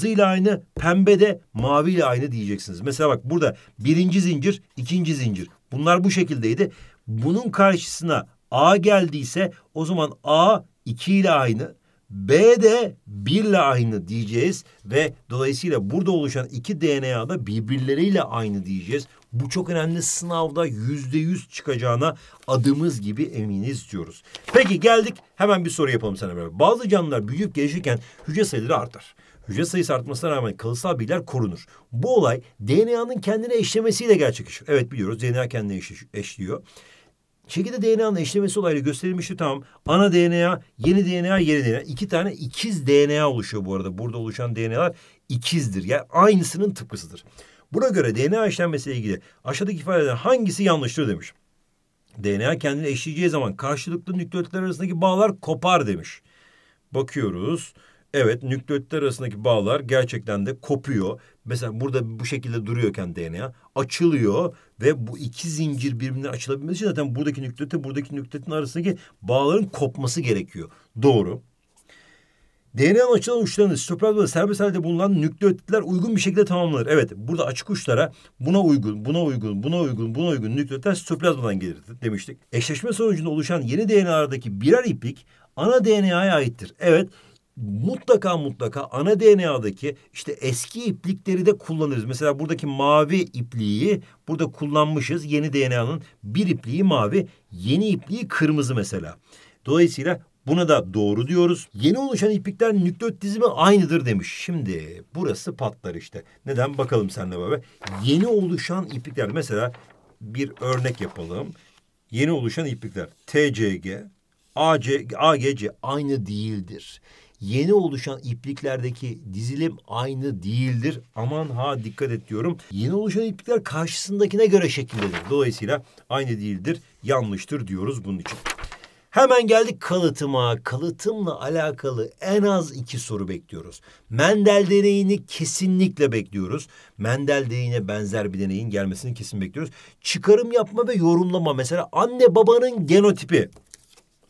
ile aynı, pembe de mavi ile aynı diyeceksiniz. Mesela bak burada birinci zincir, ikinci zincir. Bunlar bu şekildeydi. Bunun karşısına A geldiyse o zaman A 2 ile aynı. B de 1 ile aynı diyeceğiz ve dolayısıyla burada oluşan iki DNA da birbirleriyle aynı diyeceğiz. Bu çok önemli sınavda yüzde yüz çıkacağına adımız gibi eminiz diyoruz. Peki geldik hemen bir soru yapalım sana böyle. Bazı canlılar büyüyüp gelişirken hücre sayıları artar. Hücre sayısı artmasına rağmen kalıtsal bilgiler korunur. Bu olay DNA'nın kendini eşlemesiyle gerçekleşir. Evet biliyoruz DNA kendini eşliyor. Şekilde DNA'nın eşlemesi olayla gösterilmişti tamam. Ana DNA, yeni DNA, yeni DNA. İki tane ikiz DNA oluşuyor bu arada. Burada oluşan DNA'lar ikizdir. Yani aynısının tıpkısıdır. Buna göre DNA eşlenmesiyle ilgili aşağıdaki ifadelerden hangisi yanlıştır demiş. DNA kendini eşleyeceği zaman karşılıklı nükleotitler arasındaki bağlar kopar demiş. Bakıyoruz. Evet nükleotitler arasındaki bağlar gerçekten de kopuyor. Mesela burada bu şekilde duruyorken DNA açılıyor ve bu iki zincir birbirine açılabilmesi için zaten buradaki nükleotit buradaki nükleotitin arasındaki bağların kopması gerekiyor. Doğru. DNA'nın açılan uçlarını sitoplazmada serbest halde bulunan nükleotitler uygun bir şekilde tamamlanır. Evet burada açık uçlara buna uygun, buna uygun, buna uygun, buna uygun nükleotitler sitoplazmadan gelir demiştik. Eşleşme sonucunda oluşan yeni DNA'daki birer ipik ana DNA'ya aittir. Evet mutlaka mutlaka ana DNA'daki işte eski iplikleri de kullanırız. Mesela buradaki mavi ipliği burada kullanmışız. Yeni DNA'nın bir ipliği mavi, yeni ipliği kırmızı mesela. Dolayısıyla buna da doğru diyoruz. Yeni oluşan iplikler nükleot dizimi aynıdır demiş. Şimdi burası patlar işte. Neden bakalım senle baba. Yeni oluşan iplikler mesela bir örnek yapalım. Yeni oluşan iplikler TCG, AC, AGC aynı değildir yeni oluşan ipliklerdeki dizilim aynı değildir. Aman ha dikkat et diyorum. Yeni oluşan iplikler karşısındakine göre şekillenir. Dolayısıyla aynı değildir, yanlıştır diyoruz bunun için. Hemen geldik kalıtıma. Kalıtımla alakalı en az iki soru bekliyoruz. Mendel deneyini kesinlikle bekliyoruz. Mendel deneyine benzer bir deneyin gelmesini kesin bekliyoruz. Çıkarım yapma ve yorumlama. Mesela anne babanın genotipi.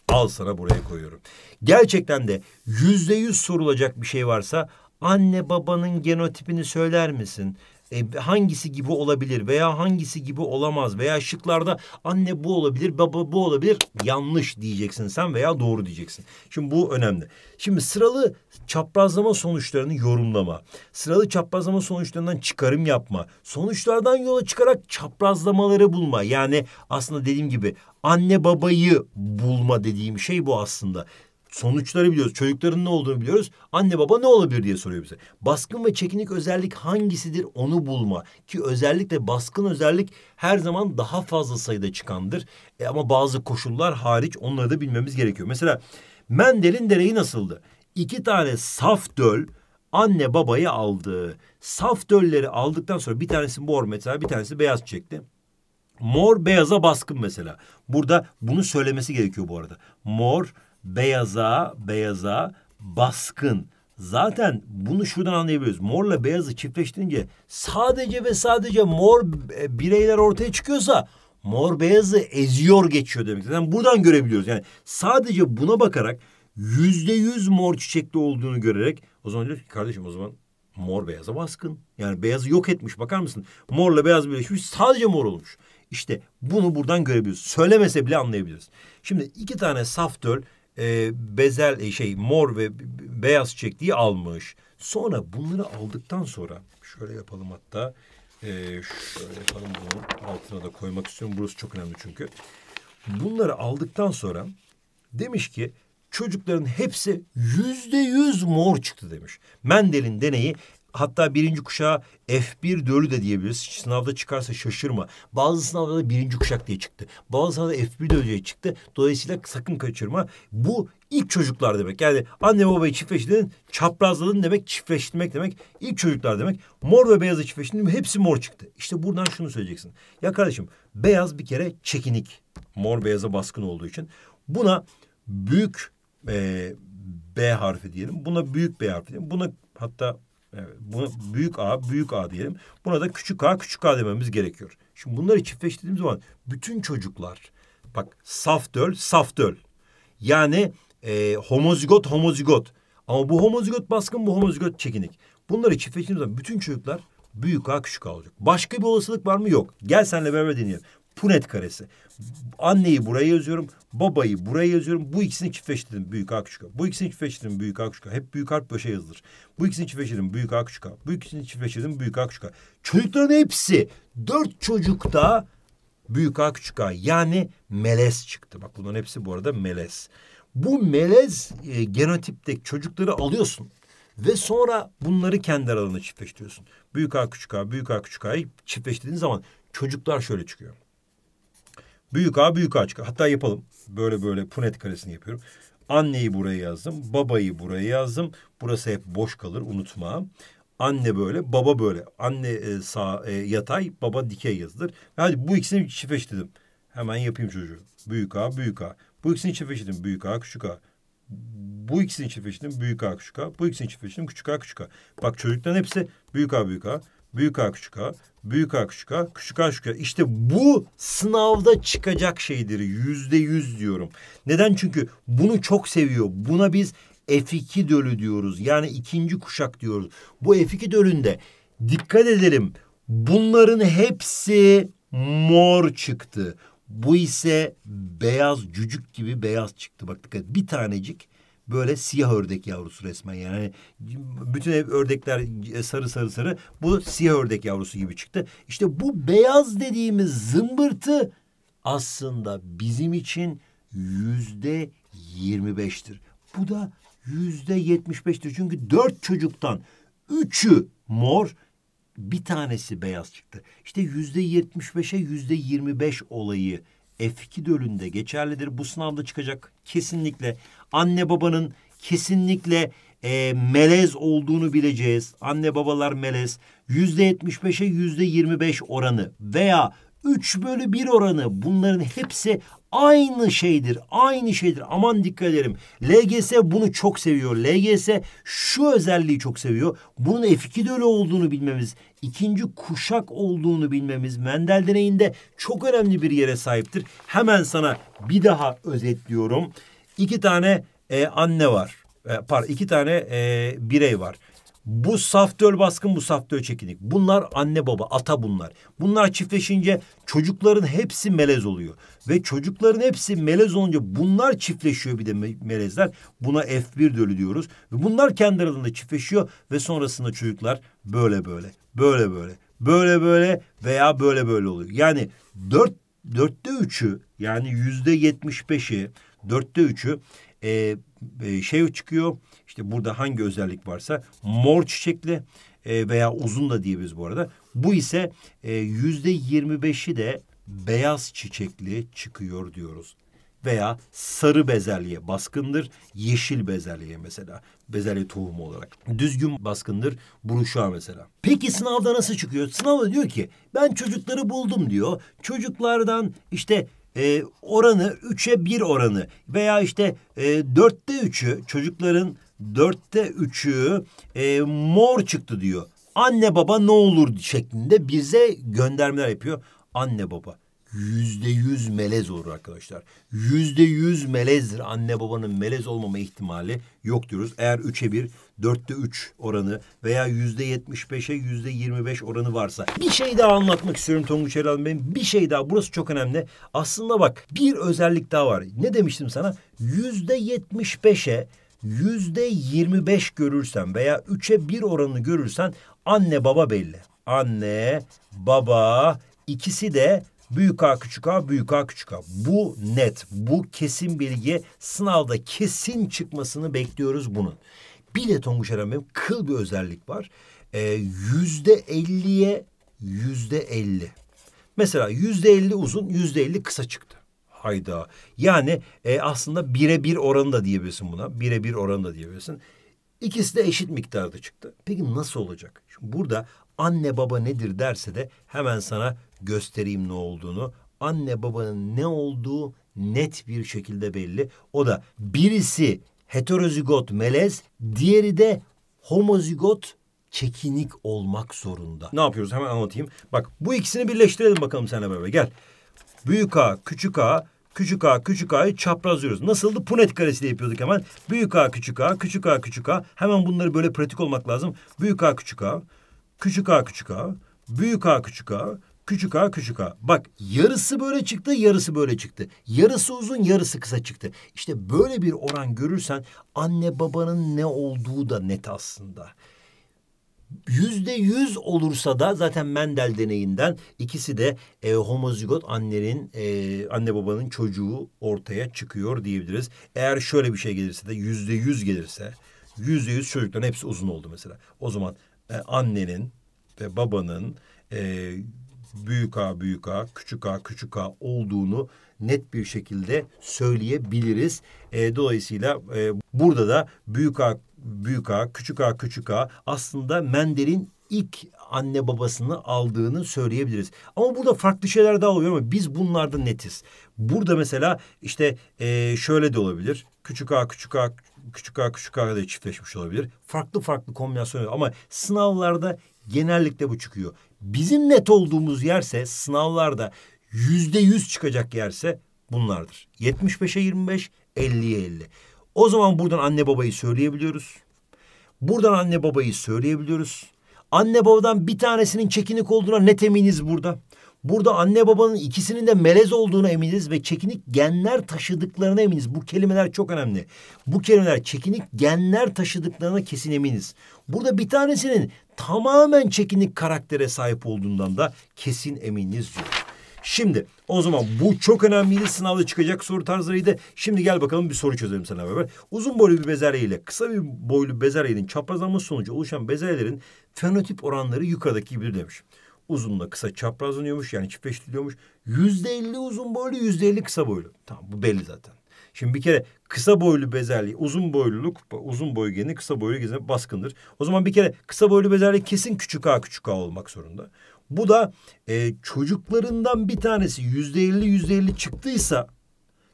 Al sana buraya koyuyorum. Gerçekten de yüzde yüz sorulacak bir şey varsa anne babanın genotipini söyler misin? E, hangisi gibi olabilir veya hangisi gibi olamaz veya şıklarda anne bu olabilir baba bu olabilir yanlış diyeceksin sen veya doğru diyeceksin. Şimdi bu önemli. Şimdi sıralı çaprazlama sonuçlarını yorumlama, sıralı çaprazlama sonuçlarından çıkarım yapma, sonuçlardan yola çıkarak çaprazlamaları bulma. Yani aslında dediğim gibi anne babayı bulma dediğim şey bu aslında. Sonuçları biliyoruz. Çocukların ne olduğunu biliyoruz. Anne baba ne olabilir diye soruyor bize. Baskın ve çekinik özellik hangisidir onu bulma. Ki özellikle baskın özellik her zaman daha fazla sayıda çıkandır. E ama bazı koşullar hariç onları da bilmemiz gerekiyor. Mesela Mendel'in dereyi nasıldı? İki tane saf döl anne babayı aldı. Saf dölleri aldıktan sonra bir tanesi mor metal bir tanesi beyaz çekti. Mor beyaza baskın mesela. Burada bunu söylemesi gerekiyor bu arada. Mor beyaza beyaza baskın. Zaten bunu şuradan anlayabiliyoruz. Morla beyazı çiftleştirince sadece ve sadece mor e, bireyler ortaya çıkıyorsa mor beyazı eziyor geçiyor demek. Zaten yani buradan görebiliyoruz. Yani sadece buna bakarak yüzde yüz mor çiçekli olduğunu görerek o zaman diyor ki kardeşim o zaman mor beyaza baskın. Yani beyazı yok etmiş bakar mısın? Morla beyaz birleşmiş sadece mor olmuş. İşte bunu buradan görebiliyoruz. Söylemese bile anlayabiliriz. Şimdi iki tane saftöl e, bezel e, şey mor ve beyaz çektiği almış. Sonra bunları aldıktan sonra şöyle yapalım hatta. E, şöyle yapalım bunu altına da koymak istiyorum. Burası çok önemli çünkü. Bunları aldıktan sonra demiş ki çocukların hepsi yüzde yüz mor çıktı demiş. Mendel'in deneyi hatta birinci kuşağa F1 dölü de diyebiliriz. Sınavda çıkarsa şaşırma. Bazı sınavlarda birinci kuşak diye çıktı. Bazı sınavda F1 dölü diye çıktı. Dolayısıyla sakın kaçırma. Bu ilk çocuklar demek. Yani anne babayı çiftleştirdin, çaprazladın demek, çiftleştirmek demek. ilk çocuklar demek. Mor ve beyazı çiftleştirdin hepsi mor çıktı. İşte buradan şunu söyleyeceksin. Ya kardeşim beyaz bir kere çekinik. Mor beyaza baskın olduğu için. Buna büyük e, B harfi diyelim. Buna büyük B harfi diyelim. Buna hatta Buna büyük A, büyük A diyelim. Buna da küçük A, küçük A dememiz gerekiyor. Şimdi bunları çiftleştirdiğimiz zaman bütün çocuklar bak saf döl, saf döl. Yani e, homozigot, homozigot. Ama bu homozigot baskın, bu homozigot çekinik. Bunları çiftleştirdiğimiz zaman bütün çocuklar büyük A, küçük A olacak. Başka bir olasılık var mı? Yok. Gel senle beraber deneyelim. Punet karesi. Anneyi buraya yazıyorum. Babayı buraya yazıyorum. Bu ikisini çiftleştirdim büyük A küçük A. Bu ikisini çiftleştirdim büyük A küçük A. Hep büyük harf başa yazılır. Bu ikisini çiftleştirdim büyük A küçük A. Bu ikisini çiftleştirdim büyük A küçük A. Çocukların hepsi dört çocukta büyük A küçük A. Yani melez çıktı. Bak bunların hepsi bu arada melez. Bu melez e, genotipteki çocukları alıyorsun. Ve sonra bunları kendi aralarında çiftleştiriyorsun. Büyük A küçük A, büyük A küçük A'yı çiftleştirdiğin zaman çocuklar şöyle çıkıyor. Büyük A büyük A çıkar. Hatta yapalım. Böyle böyle punet karesini yapıyorum. Anneyi buraya yazdım. Babayı buraya yazdım. Burası hep boş kalır unutma. Anne böyle, baba böyle. Anne e, sağ e, yatay, baba dikey yazılır. Hadi bu ikisini çiftleştirdim. Hemen yapayım çocuğu. Büyük A, büyük A. Bu ikisini çiftleştirdim. Büyük A, küçük A. Bu ikisini çiftleştirdim. Büyük A, küçük A. Bu ikisini çiftleştirdim. Küçük A, küçük A. Bak çocukların hepsi büyük A, büyük A. Büyük A küçük A, büyük A küçük A, küçük A küçük A. İşte bu sınavda çıkacak şeydir. Yüzde yüz diyorum. Neden? Çünkü bunu çok seviyor. Buna biz F2 dölü diyoruz. Yani ikinci kuşak diyoruz. Bu F2 dölünde dikkat edelim. Bunların hepsi mor çıktı. Bu ise beyaz cücük gibi beyaz çıktı. Bak dikkat bir tanecik böyle siyah ördek yavrusu resmen yani. Hani bütün ev ördekler sarı sarı sarı. Bu siyah ördek yavrusu gibi çıktı. İşte bu beyaz dediğimiz zımbırtı aslında bizim için yüzde yirmi beştir. Bu da yüzde yetmiş beştir. Çünkü dört çocuktan üçü mor, bir tanesi beyaz çıktı. İşte yüzde yetmiş beşe yüzde yirmi beş olayı F2 dölünde geçerlidir. Bu sınavda çıkacak kesinlikle. Anne babanın kesinlikle e, melez olduğunu bileceğiz. Anne babalar melez. Yüzde yetmiş beşe yüzde yirmi beş oranı veya üç bölü bir oranı bunların hepsi aynı şeydir. Aynı şeydir. Aman dikkat edelim. LGS bunu çok seviyor. LGS şu özelliği çok seviyor. Bunun F2'de öyle olduğunu bilmemiz, ikinci kuşak olduğunu bilmemiz Mendel deneyinde çok önemli bir yere sahiptir. Hemen sana bir daha özetliyorum. İki tane e, anne var. E, par iki tane e, birey var. Bu saftör baskın, bu saftör çekinik. Bunlar anne baba, ata bunlar. Bunlar çiftleşince çocukların hepsi melez oluyor. Ve çocukların hepsi melez olunca bunlar çiftleşiyor bir de melezler. Buna F1 dölü diyoruz. Ve bunlar kendi aralarında çiftleşiyor ve sonrasında çocuklar böyle böyle, böyle böyle, böyle böyle veya böyle böyle oluyor. Yani dört, dörtte üçü yani yüzde yetmiş beşi, dörtte üçü e, e, şey çıkıyor işte burada hangi özellik varsa mor çiçekli e, veya uzun da diyebiliriz bu arada. Bu ise e, yüzde yirmi beşi de beyaz çiçekli çıkıyor diyoruz. Veya sarı bezelye baskındır, yeşil bezelye mesela. Bezelye tohumu olarak. Düzgün baskındır, buruşa mesela. Peki sınavda nasıl çıkıyor? Sınavda diyor ki ben çocukları buldum diyor. Çocuklardan işte e, oranı üçe bir oranı veya işte e, dörtte üçü çocukların dörtte üçü e, mor çıktı diyor. Anne baba ne olur şeklinde bize göndermeler yapıyor. Anne baba yüzde yüz melez olur arkadaşlar. Yüzde yüz melezdir. Anne babanın melez olmama ihtimali yok diyoruz. Eğer üçe bir, dörtte üç oranı veya yüzde yetmiş beşe yüzde yirmi beş oranı varsa. Bir şey daha anlatmak istiyorum Tonguç Erhan Bey'im. Bir şey daha. Burası çok önemli. Aslında bak bir özellik daha var. Ne demiştim sana? Yüzde yetmiş beşe yüzde yirmi görürsen veya 3'e 1 oranını görürsen anne baba belli. Anne, baba ikisi de büyük A küçük A büyük A küçük A. Bu net, bu kesin bilgi sınavda kesin çıkmasını bekliyoruz bunun. Bir de Tonguç Eren benim kıl bir özellik var. Ee, yüzde elliye yüzde elli. Mesela yüzde elli uzun, yüzde elli kısa çıktı. Hayda. Yani e, aslında birebir oranı da diyebilirsin buna. Birebir oranı da diyebilirsin. İkisi de eşit miktarda çıktı. Peki nasıl olacak? Şimdi burada anne baba nedir derse de hemen sana göstereyim ne olduğunu. Anne babanın ne olduğu net bir şekilde belli. O da birisi heterozigot melez, diğeri de homozigot çekinik olmak zorunda. Ne yapıyoruz? Hemen anlatayım. Bak bu ikisini birleştirelim bakalım seninle beraber. Gel. Büyük A, küçük A, küçük A, küçük A'yı çaprazlıyoruz. Nasıldı? Punet karesiyle yapıyorduk hemen. Büyük A, küçük A, küçük A, küçük A. Hemen bunları böyle pratik olmak lazım. Büyük A, küçük A, küçük A, küçük A, büyük A, küçük A, Küçük A küçük A. Bak yarısı böyle çıktı yarısı böyle çıktı. Yarısı uzun yarısı kısa çıktı. İşte böyle bir oran görürsen anne babanın ne olduğu da net aslında. Yüzde yüz olursa da zaten Mendel deneyinden ikisi de e, homozigot annenin e, anne babanın çocuğu ortaya çıkıyor diyebiliriz. Eğer şöyle bir şey gelirse de yüzde yüz gelirse yüzde yüz çocukların hepsi uzun oldu mesela. O zaman e, annenin ve babanın e, büyük A büyük A küçük A küçük A olduğunu net bir şekilde söyleyebiliriz. E, dolayısıyla e, burada da büyük A büyük A, küçük A, küçük A aslında menderin ilk anne babasını aldığını söyleyebiliriz. Ama burada farklı şeyler daha oluyor ama biz bunlarda netiz. Burada mesela işte e, şöyle de olabilir. Küçük A, küçük A, küçük A, küçük A da çiftleşmiş olabilir. Farklı farklı kombinasyon ama sınavlarda genellikle bu çıkıyor. Bizim net olduğumuz yerse sınavlarda yüzde yüz çıkacak yerse bunlardır. 75'e 25, 50'ye 50. O zaman buradan anne babayı söyleyebiliyoruz. Buradan anne babayı söyleyebiliyoruz. Anne babadan bir tanesinin çekinik olduğuna net eminiz burada. Burada anne babanın ikisinin de melez olduğuna eminiz ve çekinik genler taşıdıklarına eminiz. Bu kelimeler çok önemli. Bu kelimeler çekinik genler taşıdıklarına kesin eminiz. Burada bir tanesinin tamamen çekinik karaktere sahip olduğundan da kesin eminiz yok. Şimdi o zaman bu çok önemliydi. Sınavda çıkacak soru tarzlarıydı. Şimdi gel bakalım bir soru çözelim seninle beraber. Uzun boylu bir bezelye ile kısa bir boylu bezelyenin çaprazlanması sonucu oluşan bezelyelerin fenotip oranları yukarıdaki gibidir demiş. Uzunla kısa çaprazlanıyormuş yani çiftleştiriliyormuş. Yüzde elli uzun boylu yüzde elli kısa boylu. Tamam bu belli zaten. Şimdi bir kere kısa boylu bezelye, uzun boyluluk, uzun boy geni kısa boylu gezine baskındır. O zaman bir kere kısa boylu bezelye kesin küçük a küçük a olmak zorunda. Bu da e, çocuklarından bir tanesi yüzde elli yüzde elli çıktıysa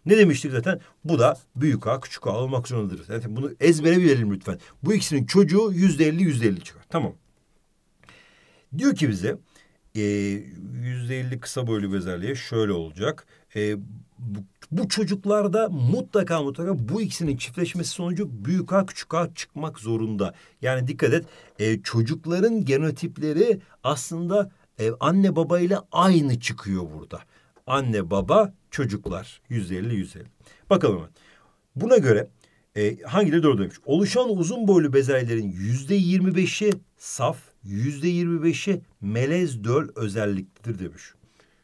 ne demiştik zaten? Bu da büyük A küçük A olmak zorundadır. Yani bunu ezbere bilelim lütfen. Bu ikisinin çocuğu yüzde elli yüzde elli çıkar. Tamam. Diyor ki bize e, yüzde elli kısa boylu bezelye şöyle olacak. E, bu, bu çocuklarda mutlaka mutlaka bu ikisinin çiftleşmesi sonucu büyük A küçük A çıkmak zorunda. Yani dikkat et e, çocukların genotipleri aslında e, anne ile aynı çıkıyor burada. Anne baba çocuklar 150, 150. Bakalım hemen. Buna göre e, hangileri doğru demiş? Oluşan uzun boylu bezelyelerin yüzde 25'i saf, yüzde 25'i melez döl özelliklidir demiş.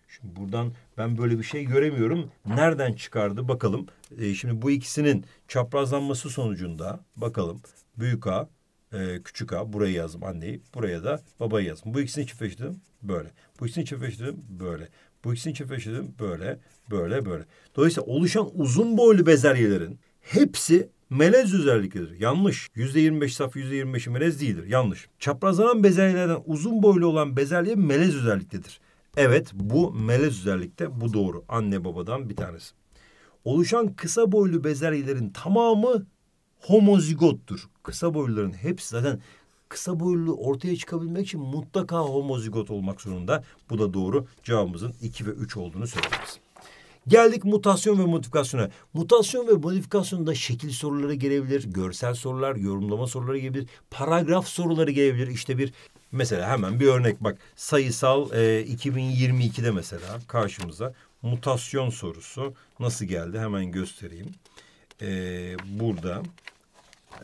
Şimdi buradan ben böyle bir şey göremiyorum. Nereden çıkardı bakalım. E, şimdi bu ikisinin çaprazlanması sonucunda bakalım. Büyük A e, küçük A. burayı yazdım anneyi. Buraya da babayı yazdım. Bu ikisini çiftleştirdim. Böyle. Bu ikisini çiftleştirdim. Böyle. Bu ikisini çiftleştirdim. Böyle. Böyle böyle. Dolayısıyla oluşan uzun boylu bezelyelerin hepsi melez özelliklidir. Yanlış. Yüzde yirmi beş saf yüzde yirmi beşi melez değildir. Yanlış. Çaprazlanan bezelyelerden uzun boylu olan bezelye melez özelliklidir. Evet bu melez özellikte bu doğru. Anne babadan bir tanesi. Oluşan kısa boylu bezelyelerin tamamı homozigottur. Kısa boyluların hepsi zaten kısa boylu ortaya çıkabilmek için mutlaka homozigot olmak zorunda. Bu da doğru. Cevabımızın iki ve üç olduğunu söyleriz. Geldik mutasyon ve modifikasyona. Mutasyon ve modifikasyonda şekil soruları gelebilir, görsel sorular, yorumlama soruları gelebilir, paragraf soruları gelebilir. İşte bir mesela hemen bir örnek bak sayısal e, 2022'de mesela karşımıza mutasyon sorusu nasıl geldi hemen göstereyim e, burada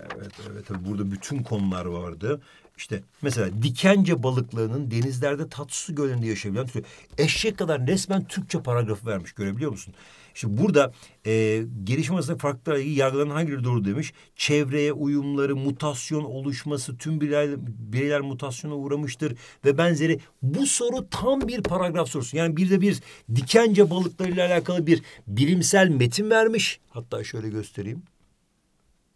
evet evet tabii burada bütün konular vardı. İşte mesela Dikence balıklarının denizlerde Tatsu Gölü'nde yaşayabilen türü eşek kadar resmen Türkçe paragrafı vermiş görebiliyor musun? Şimdi burada e, gelişim arasında farklar yargılanan hangileri doğru demiş. Çevreye uyumları, mutasyon oluşması, tüm bireyler, bireyler mutasyona uğramıştır ve benzeri. Bu soru tam bir paragraf sorusu. Yani bir de bir dikence balıklarıyla alakalı bir bilimsel metin vermiş. Hatta şöyle göstereyim.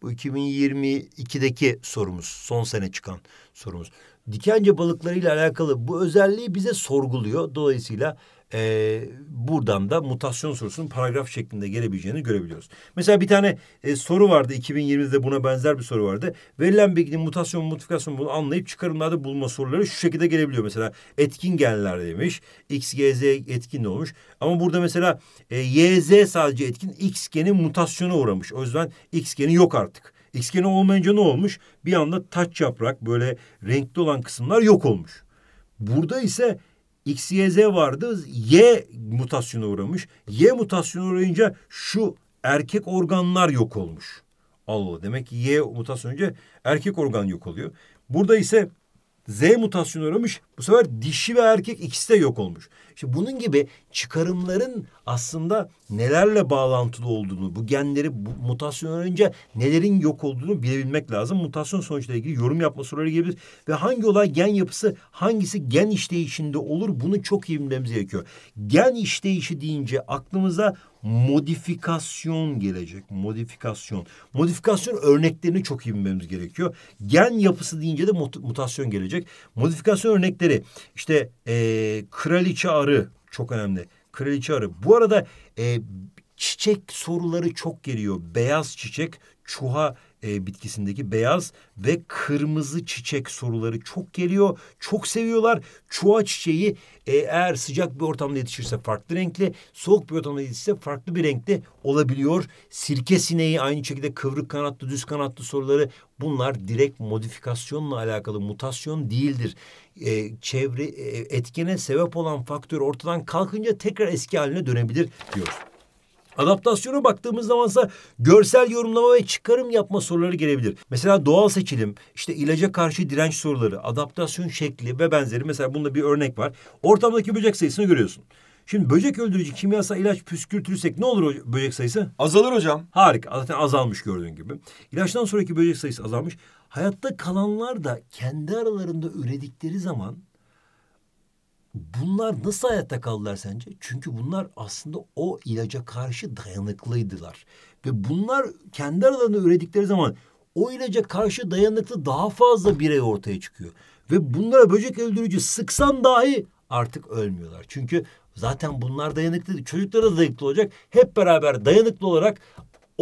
Bu 2022'deki sorumuz, son sene çıkan sorumuz. Dikence balıklarıyla alakalı bu özelliği bize sorguluyor. Dolayısıyla e, buradan da mutasyon sorusunun paragraf şeklinde gelebileceğini görebiliyoruz. Mesela bir tane e, soru vardı 2020'de buna benzer bir soru vardı. Verilen bilginin mutasyon, modifikasyon bunu anlayıp çıkarımlarda bulma soruları şu şekilde gelebiliyor. Mesela etkin genler demiş. XGZ etkin olmuş. Ama burada mesela e, Y, sadece etkin. X geni mutasyona uğramış. O yüzden X geni yok artık. X geni olmayınca ne olmuş? Bir anda taç yaprak böyle renkli olan kısımlar yok olmuş. Burada ise XYZ vardı. Y mutasyona uğramış. Y mutasyona uğrayınca şu erkek organlar yok olmuş. Allah demek ki Y mutasyona önce erkek organ yok oluyor. Burada ise Z mutasyonu olmuş, Bu sefer dişi ve erkek ikisi de yok olmuş. İşte bunun gibi çıkarımların aslında nelerle bağlantılı olduğunu, bu genleri bu mutasyon önce nelerin yok olduğunu bilebilmek lazım. Mutasyon sonuçla ilgili yorum yapma soruları gelebilir. Ve hangi olay gen yapısı, hangisi gen işleyişinde olur bunu çok iyi bilmemiz gerekiyor. Gen işleyişi deyince aklımıza modifikasyon gelecek. Modifikasyon. Modifikasyon örneklerini çok iyi bilmemiz gerekiyor. Gen yapısı deyince de mutasyon gelecek. Modifikasyon örnekleri işte e, kraliçe arı çok önemli. Kraliçe arı. Bu arada e, çiçek soruları çok geliyor. Beyaz çiçek, çuha e, bitkisindeki beyaz ve kırmızı çiçek soruları çok geliyor. Çok seviyorlar. Çuha çiçeği e, eğer sıcak bir ortamda yetişirse farklı renkli, soğuk bir ortamda yetişirse farklı bir renkli olabiliyor. Sirke sineği aynı şekilde kıvrık kanatlı, düz kanatlı soruları bunlar direkt modifikasyonla alakalı mutasyon değildir. E, çevre e, etkene sebep olan faktör ortadan kalkınca tekrar eski haline dönebilir diyoruz. Adaptasyona baktığımız zamansa görsel yorumlama ve çıkarım yapma soruları gelebilir. Mesela doğal seçilim, işte ilaca karşı direnç soruları, adaptasyon şekli ve benzeri. Mesela bunda bir örnek var. Ortamdaki böcek sayısını görüyorsun. Şimdi böcek öldürücü kimyasal ilaç püskürtürsek ne olur böcek sayısı? Azalır hocam. Harika. Zaten azalmış gördüğün gibi. İlaçtan sonraki böcek sayısı azalmış. Hayatta kalanlar da kendi aralarında üredikleri zaman Bunlar nasıl hayatta kaldılar sence? Çünkü bunlar aslında o ilaca karşı dayanıklıydılar. Ve bunlar kendi aralarında üredikleri zaman o ilaca karşı dayanıklı daha fazla birey ortaya çıkıyor. Ve bunlara böcek öldürücü sıksan dahi artık ölmüyorlar. Çünkü zaten bunlar dayanıklı, çocuklar da dayanıklı olacak. Hep beraber dayanıklı olarak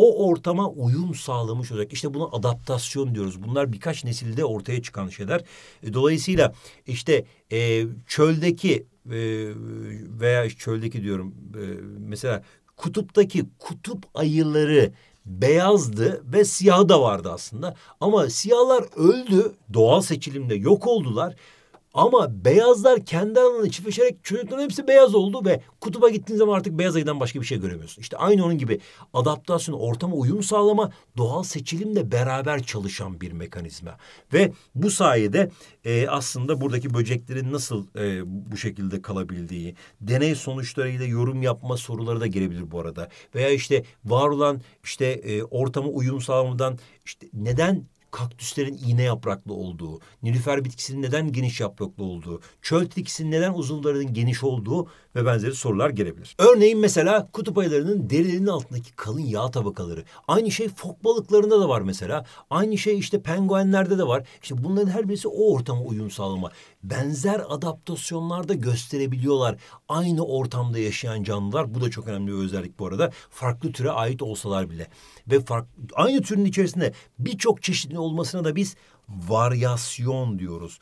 o ortama uyum sağlamış olacak. İşte buna adaptasyon diyoruz. Bunlar birkaç nesilde ortaya çıkan şeyler. E, dolayısıyla işte e, çöldeki e, veya çöldeki diyorum e, mesela kutuptaki kutup ayıları beyazdı ve siyahı da vardı aslında. Ama siyahlar öldü doğal seçilimle yok oldular. Ama beyazlar kendi alanını çiftleşerek çocukların hepsi beyaz oldu ve kutuba gittiğin zaman artık beyaz ayıdan başka bir şey göremiyorsun. İşte aynı onun gibi adaptasyon, ortama uyum sağlama, doğal seçilimle beraber çalışan bir mekanizma. Ve bu sayede e, aslında buradaki böceklerin nasıl e, bu şekilde kalabildiği, deney sonuçlarıyla yorum yapma soruları da gelebilir bu arada. Veya işte var olan işte e, ortama uyum sağlamadan işte neden kaktüslerin iğne yapraklı olduğu, nilüfer bitkisinin neden geniş yapraklı olduğu, çöl bitkisinin neden uzuvlarının geniş olduğu ve benzeri sorular gelebilir. Örneğin mesela kutup ayılarının derilerinin altındaki kalın yağ tabakaları. Aynı şey fok balıklarında da var mesela. Aynı şey işte penguenlerde de var. İşte bunların her birisi o ortama uyum sağlama benzer adaptasyonlar da gösterebiliyorlar. Aynı ortamda yaşayan canlılar bu da çok önemli bir özellik bu arada. Farklı türe ait olsalar bile ve farklı, aynı türün içerisinde birçok çeşitin olmasına da biz varyasyon diyoruz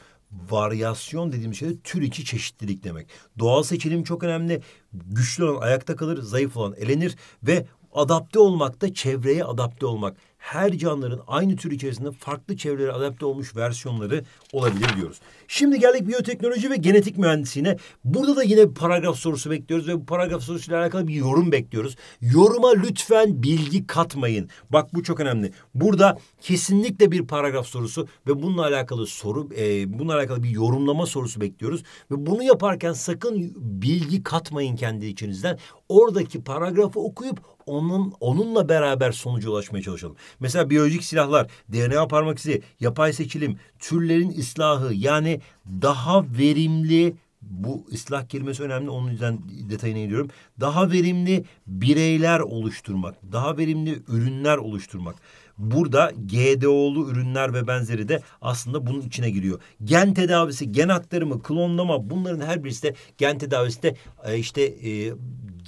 varyasyon dediğimiz şey de tür içi çeşitlilik demek. Doğal seçilim çok önemli. Güçlü olan ayakta kalır, zayıf olan elenir ve adapte olmak da çevreye adapte olmak her canlıların aynı tür içerisinde farklı çevrelere adapte olmuş versiyonları olabilir diyoruz. Şimdi geldik biyoteknoloji ve genetik mühendisliğine. Burada da yine bir paragraf sorusu bekliyoruz ve bu paragraf sorusuyla alakalı bir yorum bekliyoruz. Yoruma lütfen bilgi katmayın. Bak bu çok önemli. Burada kesinlikle bir paragraf sorusu ve bununla alakalı soru, e, bununla alakalı bir yorumlama sorusu bekliyoruz. Ve bunu yaparken sakın bilgi katmayın kendi içinizden. Oradaki paragrafı okuyup onun onunla beraber sonuca ulaşmaya çalışalım. Mesela biyolojik silahlar, DNA parmak izi, yapay seçilim, türlerin islahı yani daha verimli bu ıslah kelimesi önemli onun yüzden detayına iniyorum. Daha verimli bireyler oluşturmak, daha verimli ürünler oluşturmak. Burada GDO'lu ürünler ve benzeri de aslında bunun içine giriyor. Gen tedavisi, gen aktarımı, klonlama bunların her birisi de gen tedavisi de e, işte e,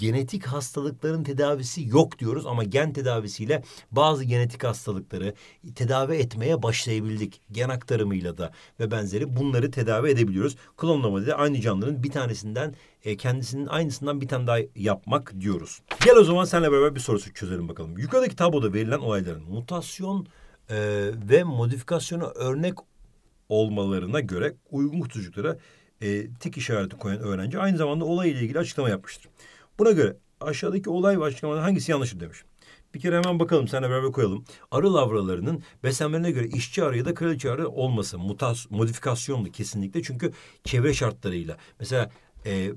genetik hastalıkların tedavisi yok diyoruz ama gen tedavisiyle bazı genetik hastalıkları tedavi etmeye başlayabildik. Gen aktarımıyla da ve benzeri bunları tedavi edebiliyoruz. klonlama dedi aynı canlının bir tanesinden e, kendisinin aynısından bir tane daha yapmak diyoruz. Gel o zaman seninle beraber bir sorusu çözelim bakalım. Yukarıdaki tabloda verilen olayların mutasyon e, ve modifikasyona örnek olmalarına göre uygun kutucuklara e, tik işareti koyan öğrenci aynı zamanda olay ile ilgili açıklama yapmıştır. Buna göre aşağıdaki olay ve hangisi yanlıştır demiş. Bir kere hemen bakalım sana beraber koyalım. Arı lavralarının beslenmelerine göre işçi arı ya da kraliçe arı olması mutas, modifikasyonlu kesinlikle. Çünkü çevre şartlarıyla. Mesela e,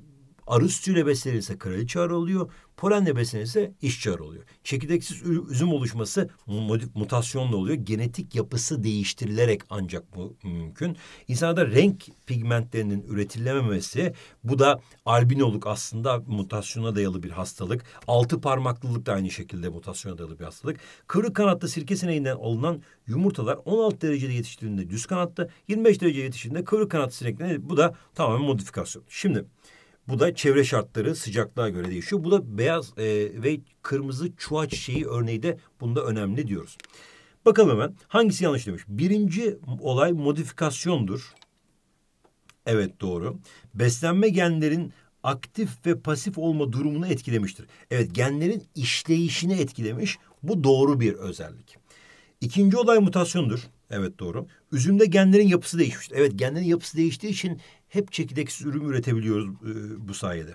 arı sütüyle beslenirse kraliçe arı oluyor. Polen debesine ise işçiar oluyor. Çekirdeksiz üzüm oluşması mutasyonla oluyor. Genetik yapısı değiştirilerek ancak bu mümkün. İnsanlarda renk pigmentlerinin üretilememesi bu da albinoluk aslında mutasyona dayalı bir hastalık. Altı parmaklılık da aynı şekilde mutasyona dayalı bir hastalık. Kırık kanatlı sirke sineğinden alınan yumurtalar 16 derecede yetiştirildiğinde düz kanatta, 25 derece yetiştirildiğinde kıvrık kanatlı sineklerinde bu da tamamen modifikasyon. Şimdi bu da çevre şartları sıcaklığa göre değişiyor. Bu da beyaz e, ve kırmızı çuha çiçeği örneği de bunda önemli diyoruz. Bakalım hemen hangisi yanlış demiş. Birinci olay modifikasyondur. Evet doğru. Beslenme genlerin aktif ve pasif olma durumunu etkilemiştir. Evet genlerin işleyişini etkilemiş. Bu doğru bir özellik. İkinci olay mutasyondur. Evet doğru. Üzümde genlerin yapısı değişmiştir. Evet genlerin yapısı değiştiği için hep çekirdeksiz ürün üretebiliyoruz e, bu sayede.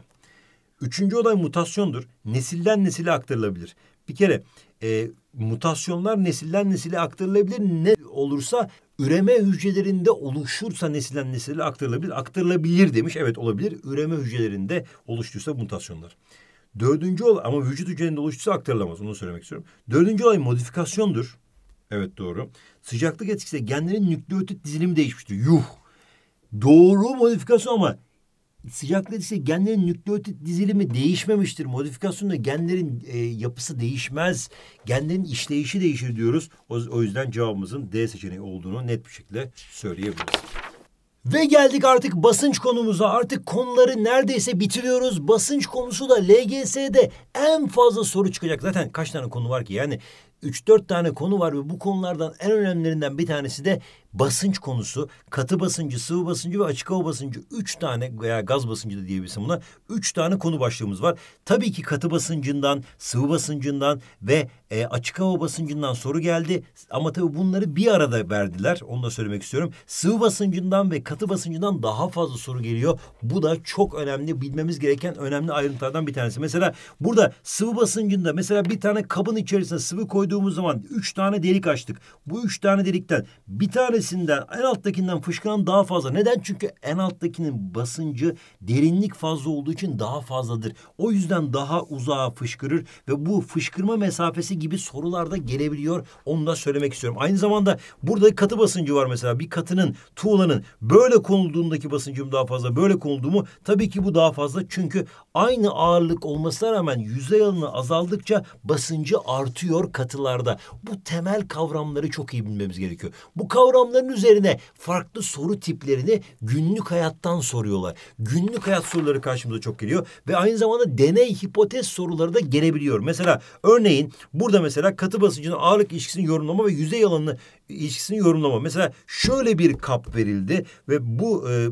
Üçüncü olay mutasyondur. Nesilden nesile aktarılabilir. Bir kere e, mutasyonlar nesilden nesile aktarılabilir. Ne olursa üreme hücrelerinde oluşursa nesilden nesile aktarılabilir. Aktarılabilir demiş. Evet olabilir. Üreme hücrelerinde oluştuysa mutasyonlar. Dördüncü olay ama vücut hücrelerinde oluştuysa aktarılamaz. Onu söylemek istiyorum. Dördüncü olay modifikasyondur. Evet doğru. Sıcaklık etkisiyle genlerin nükleotit dizilimi değişmiştir. Yuh doğru modifikasyon ama sıcaklık ise genlerin nükleotit dizilimi değişmemiştir. Modifikasyonda genlerin e, yapısı değişmez. Genlerin işleyişi değişir diyoruz. O, o yüzden cevabımızın D seçeneği olduğunu net bir şekilde söyleyebiliriz. Ve geldik artık basınç konumuza. Artık konuları neredeyse bitiriyoruz. Basınç konusu da LGS'de en fazla soru çıkacak. Zaten kaç tane konu var ki? Yani 3-4 tane konu var ve bu konulardan en önemlilerinden bir tanesi de basınç konusu katı basıncı, sıvı basıncı ve açık hava basıncı üç tane veya gaz basıncı da diyebilsem buna üç tane konu başlığımız var. Tabii ki katı basıncından, sıvı basıncından ve e, açık hava basıncından soru geldi ama tabii bunları bir arada verdiler. Onu da söylemek istiyorum. Sıvı basıncından ve katı basıncından daha fazla soru geliyor. Bu da çok önemli bilmemiz gereken önemli ayrıntılardan bir tanesi. Mesela burada sıvı basıncında mesela bir tane kabın içerisine sıvı koyduğumuz zaman üç tane delik açtık. Bu üç tane delikten bir tanesi tanesinde en alttakinden fışkıran daha fazla. Neden? Çünkü en alttakinin basıncı derinlik fazla olduğu için daha fazladır. O yüzden daha uzağa fışkırır ve bu fışkırma mesafesi gibi sorularda gelebiliyor. Onu da söylemek istiyorum. Aynı zamanda burada katı basıncı var mesela. Bir katının, tuğlanın böyle konulduğundaki basıncım daha fazla, böyle konulduğumu tabii ki bu daha fazla. Çünkü aynı ağırlık olmasına rağmen yüzey alanı azaldıkça basıncı artıyor katılarda. Bu temel kavramları çok iyi bilmemiz gerekiyor. Bu kavramları insanların üzerine farklı soru tiplerini günlük hayattan soruyorlar. Günlük hayat soruları karşımıza çok geliyor ve aynı zamanda deney hipotez soruları da gelebiliyor. Mesela örneğin burada mesela katı basıncın ağırlık ilişkisini yorumlama ve yüzey alanını ilişkisini yorumlama. Mesela şöyle bir kap verildi ve bu e,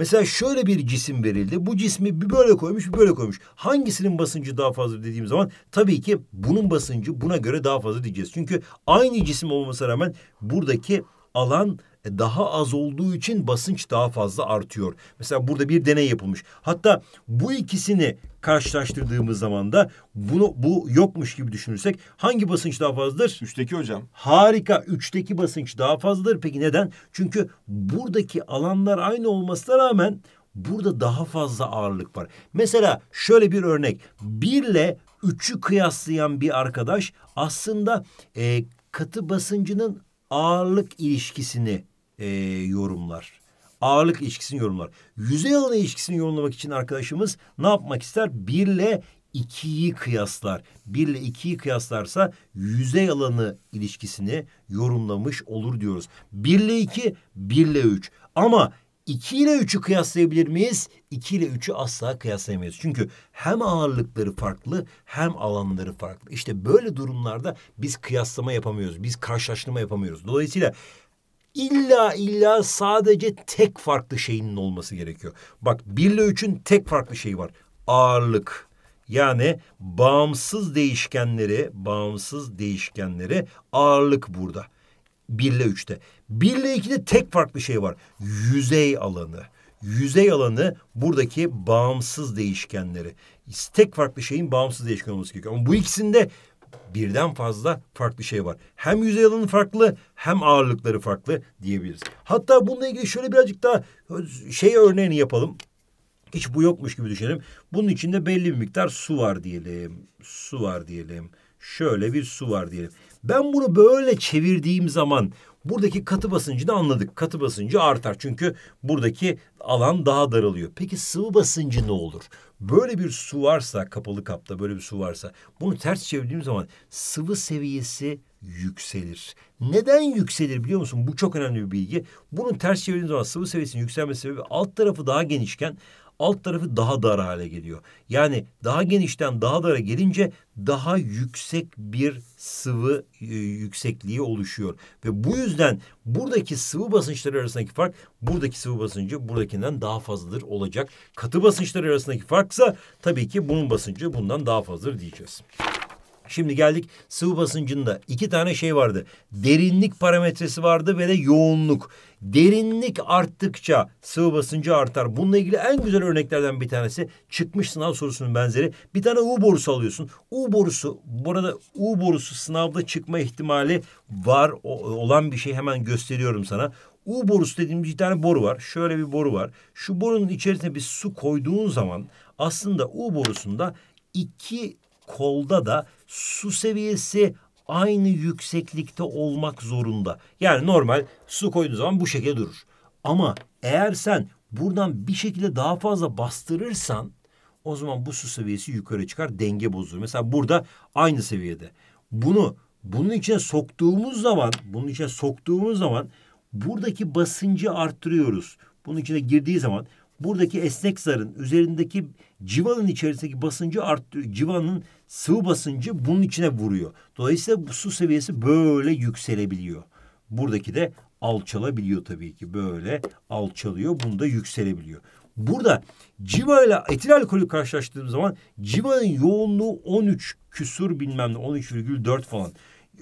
Mesela şöyle bir cisim verildi. Bu cismi bir böyle koymuş bir böyle koymuş. Hangisinin basıncı daha fazla dediğim zaman tabii ki bunun basıncı buna göre daha fazla diyeceğiz. Çünkü aynı cisim olmasına rağmen buradaki alan e, daha az olduğu için basınç daha fazla artıyor. Mesela burada bir deney yapılmış. Hatta bu ikisini karşılaştırdığımız zaman da bunu bu yokmuş gibi düşünürsek hangi basınç daha fazladır? Üçteki hocam. Harika. Üçteki basınç daha fazladır. Peki neden? Çünkü buradaki alanlar aynı olmasına rağmen burada daha fazla ağırlık var. Mesela şöyle bir örnek. Birle üçü kıyaslayan bir arkadaş aslında e, katı basıncının ağırlık ilişkisini e, yorumlar. Ağırlık ilişkisini yorumlar. Yüzey alanı ilişkisini yorumlamak için arkadaşımız ne yapmak ister? Bir ile ikiyi kıyaslar. Bir ile ikiyi kıyaslarsa yüzey alanı ilişkisini yorumlamış olur diyoruz. Bir ile iki, bir ile üç. Ama 2 ile 3'ü kıyaslayabilir miyiz? 2 ile 3'ü asla kıyaslayamayız. Çünkü hem ağırlıkları farklı hem alanları farklı. İşte böyle durumlarda biz kıyaslama yapamıyoruz. Biz karşılaştırma yapamıyoruz. Dolayısıyla İlla illa sadece tek farklı şeyinin olması gerekiyor. Bak bir ile üçün tek farklı şeyi var. Ağırlık. Yani bağımsız değişkenleri, bağımsız değişkenleri ağırlık burada. Bir ile üçte. Bir ile ikide tek farklı şey var. Yüzey alanı. Yüzey alanı buradaki bağımsız değişkenleri. Tek farklı şeyin bağımsız değişken olması gerekiyor. Ama bu ikisinde birden fazla farklı şey var. Hem yüzey alanı farklı hem ağırlıkları farklı diyebiliriz. Hatta bununla ilgili şöyle birazcık daha şey örneğini yapalım. Hiç bu yokmuş gibi düşünelim. Bunun içinde belli bir miktar su var diyelim. Su var diyelim. Şöyle bir su var diyelim. Ben bunu böyle çevirdiğim zaman buradaki katı basıncı basıncını anladık. Katı basıncı artar. Çünkü buradaki alan daha daralıyor. Peki sıvı basıncı ne olur? Böyle bir su varsa kapalı kapta böyle bir su varsa bunu ters çevirdiğim zaman sıvı seviyesi yükselir. Neden yükselir biliyor musun? Bu çok önemli bir bilgi. Bunun ters çevirdiğim zaman sıvı seviyesinin yükselmesi sebebi alt tarafı daha genişken alt tarafı daha dar hale geliyor. Yani daha genişten daha dara gelince daha yüksek bir sıvı e, yüksekliği oluşuyor. Ve bu yüzden buradaki sıvı basınçları arasındaki fark buradaki sıvı basıncı buradakinden daha fazladır olacak. Katı basınçları arasındaki farksa tabii ki bunun basıncı bundan daha fazladır diyeceğiz. Şimdi geldik sıvı basıncında iki tane şey vardı. Derinlik parametresi vardı ve de yoğunluk. Derinlik arttıkça sıvı basıncı artar. Bununla ilgili en güzel örneklerden bir tanesi çıkmış sınav sorusunun benzeri. Bir tane U borusu alıyorsun. U borusu burada U borusu sınavda çıkma ihtimali var o, olan bir şey hemen gösteriyorum sana. U borusu dediğimiz bir tane boru var. Şöyle bir boru var. Şu borunun içerisine bir su koyduğun zaman aslında U borusunda iki kolda da su seviyesi aynı yükseklikte olmak zorunda. Yani normal su koyduğun zaman bu şekilde durur. Ama eğer sen buradan bir şekilde daha fazla bastırırsan o zaman bu su seviyesi yukarı çıkar denge bozulur. Mesela burada aynı seviyede. Bunu bunun içine soktuğumuz zaman bunun içine soktuğumuz zaman buradaki basıncı arttırıyoruz. Bunun içine girdiği zaman buradaki esnek zarın üzerindeki civanın içerisindeki basıncı arttır civanın sıvı basıncı bunun içine vuruyor. Dolayısıyla bu su seviyesi böyle yükselebiliyor. Buradaki de alçalabiliyor tabii ki. Böyle alçalıyor. Bunu da yükselebiliyor. Burada civa ile etil alkolü karşılaştığım zaman civanın yoğunluğu 13 küsur bilmem ne 13,4 falan.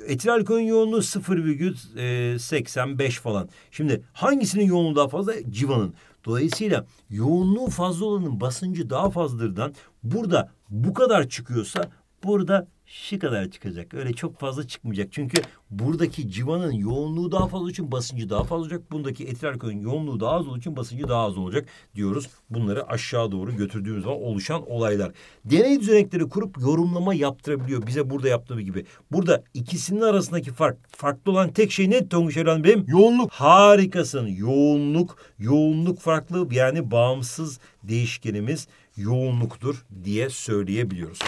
Etil alkolün yoğunluğu 0,85 falan. Şimdi hangisinin yoğunluğu daha fazla? Civanın. Dolayısıyla yoğunluğu fazla olanın basıncı daha fazladırdan. Burada bu kadar çıkıyorsa Burada şu kadar çıkacak. Öyle çok fazla çıkmayacak. Çünkü buradaki civanın yoğunluğu daha fazla için basıncı daha fazla olacak. Bundaki etrarkonun yoğunluğu daha az olduğu için basıncı daha az olacak diyoruz. Bunları aşağı doğru götürdüğümüz zaman oluşan olaylar. Deney düzenekleri kurup yorumlama yaptırabiliyor. Bize burada yaptığı gibi. Burada ikisinin arasındaki fark. Farklı olan tek şey ne Tonguç Erhan Bey'im? Yoğunluk. Harikasın. Yoğunluk. Yoğunluk farklı yani bağımsız değişkenimiz yoğunluktur diye söyleyebiliyoruz.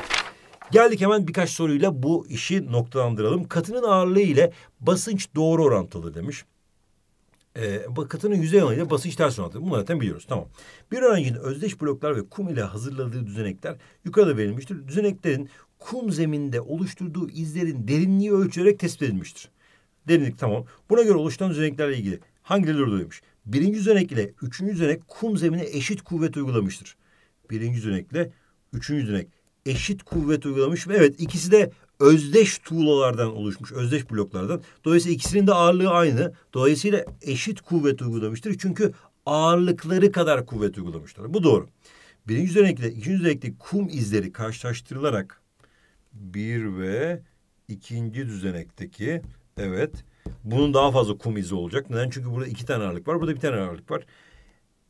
Geldik hemen birkaç soruyla bu işi noktalandıralım. Katının ağırlığı ile basınç doğru orantılı demiş. E, katının yüzey alanı ile basınç ters orantılı. Bunu zaten biliyoruz. Tamam. Bir öğrencinin özdeş bloklar ve kum ile hazırladığı düzenekler yukarıda verilmiştir. Düzeneklerin kum zeminde oluşturduğu izlerin derinliği ölçülerek tespit edilmiştir. Derinlik tamam. Buna göre oluşan düzeneklerle ilgili hangileri doğru demiş? Birinci düzenek ile üçüncü düzenek kum zemine eşit kuvvet uygulamıştır. Birinci düzenek ile üçüncü düzenek eşit kuvvet uygulamış ve evet ikisi de özdeş tuğlalardan oluşmuş, özdeş bloklardan. Dolayısıyla ikisinin de ağırlığı aynı. Dolayısıyla eşit kuvvet uygulamıştır. Çünkü ağırlıkları kadar kuvvet uygulamışlar. Bu doğru. Birinci düzenekle ikinci düzenekli kum izleri karşılaştırılarak bir ve ikinci düzenekteki evet bunun daha fazla kum izi olacak. Neden? Çünkü burada iki tane ağırlık var. Burada bir tane ağırlık var.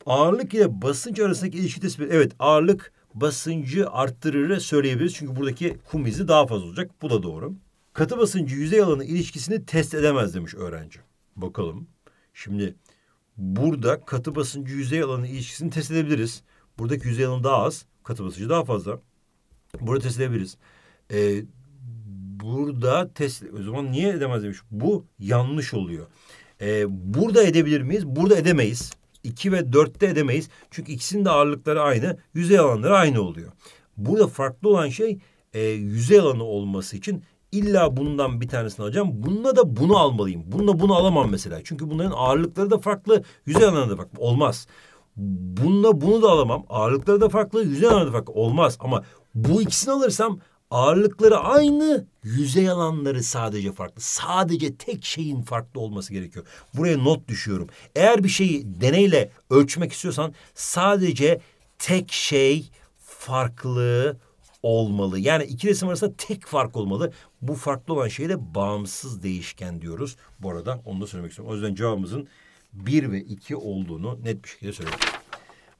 Ağırlık ile basınç arasındaki ilişki tespit. Evet ağırlık basıncı arttırırı söyleyebiliriz. Çünkü buradaki kum izi daha fazla olacak. Bu da doğru. Katı basıncı yüzey alanı ilişkisini test edemez demiş öğrenci. Bakalım. Şimdi burada katı basıncı yüzey alanı ilişkisini test edebiliriz. Buradaki yüzey alanı daha az. Katı basıncı daha fazla. Burada test edebiliriz. Ee, burada test... O zaman niye edemez demiş. Bu yanlış oluyor. Ee, burada edebilir miyiz? Burada edemeyiz. 2 ve 4'te edemeyiz. Çünkü ikisinin de ağırlıkları aynı. Yüzey alanları aynı oluyor. Burada farklı olan şey e, yüzey alanı olması için illa bundan bir tanesini alacağım. Bununla da bunu almalıyım. Bununla bunu alamam mesela. Çünkü bunların ağırlıkları da farklı. Yüzey alanı da farklı. Olmaz. Bununla bunu da alamam. Ağırlıkları da farklı. Yüzey alanı da farklı. Olmaz. Ama bu ikisini alırsam Ağırlıkları aynı, yüzey alanları sadece farklı. Sadece tek şeyin farklı olması gerekiyor. Buraya not düşüyorum. Eğer bir şeyi deneyle ölçmek istiyorsan sadece tek şey farklı olmalı. Yani iki resim arasında tek fark olmalı. Bu farklı olan şeye de bağımsız değişken diyoruz. Bu arada onu da söylemek istiyorum. O yüzden cevabımızın bir ve iki olduğunu net bir şekilde söylüyorum.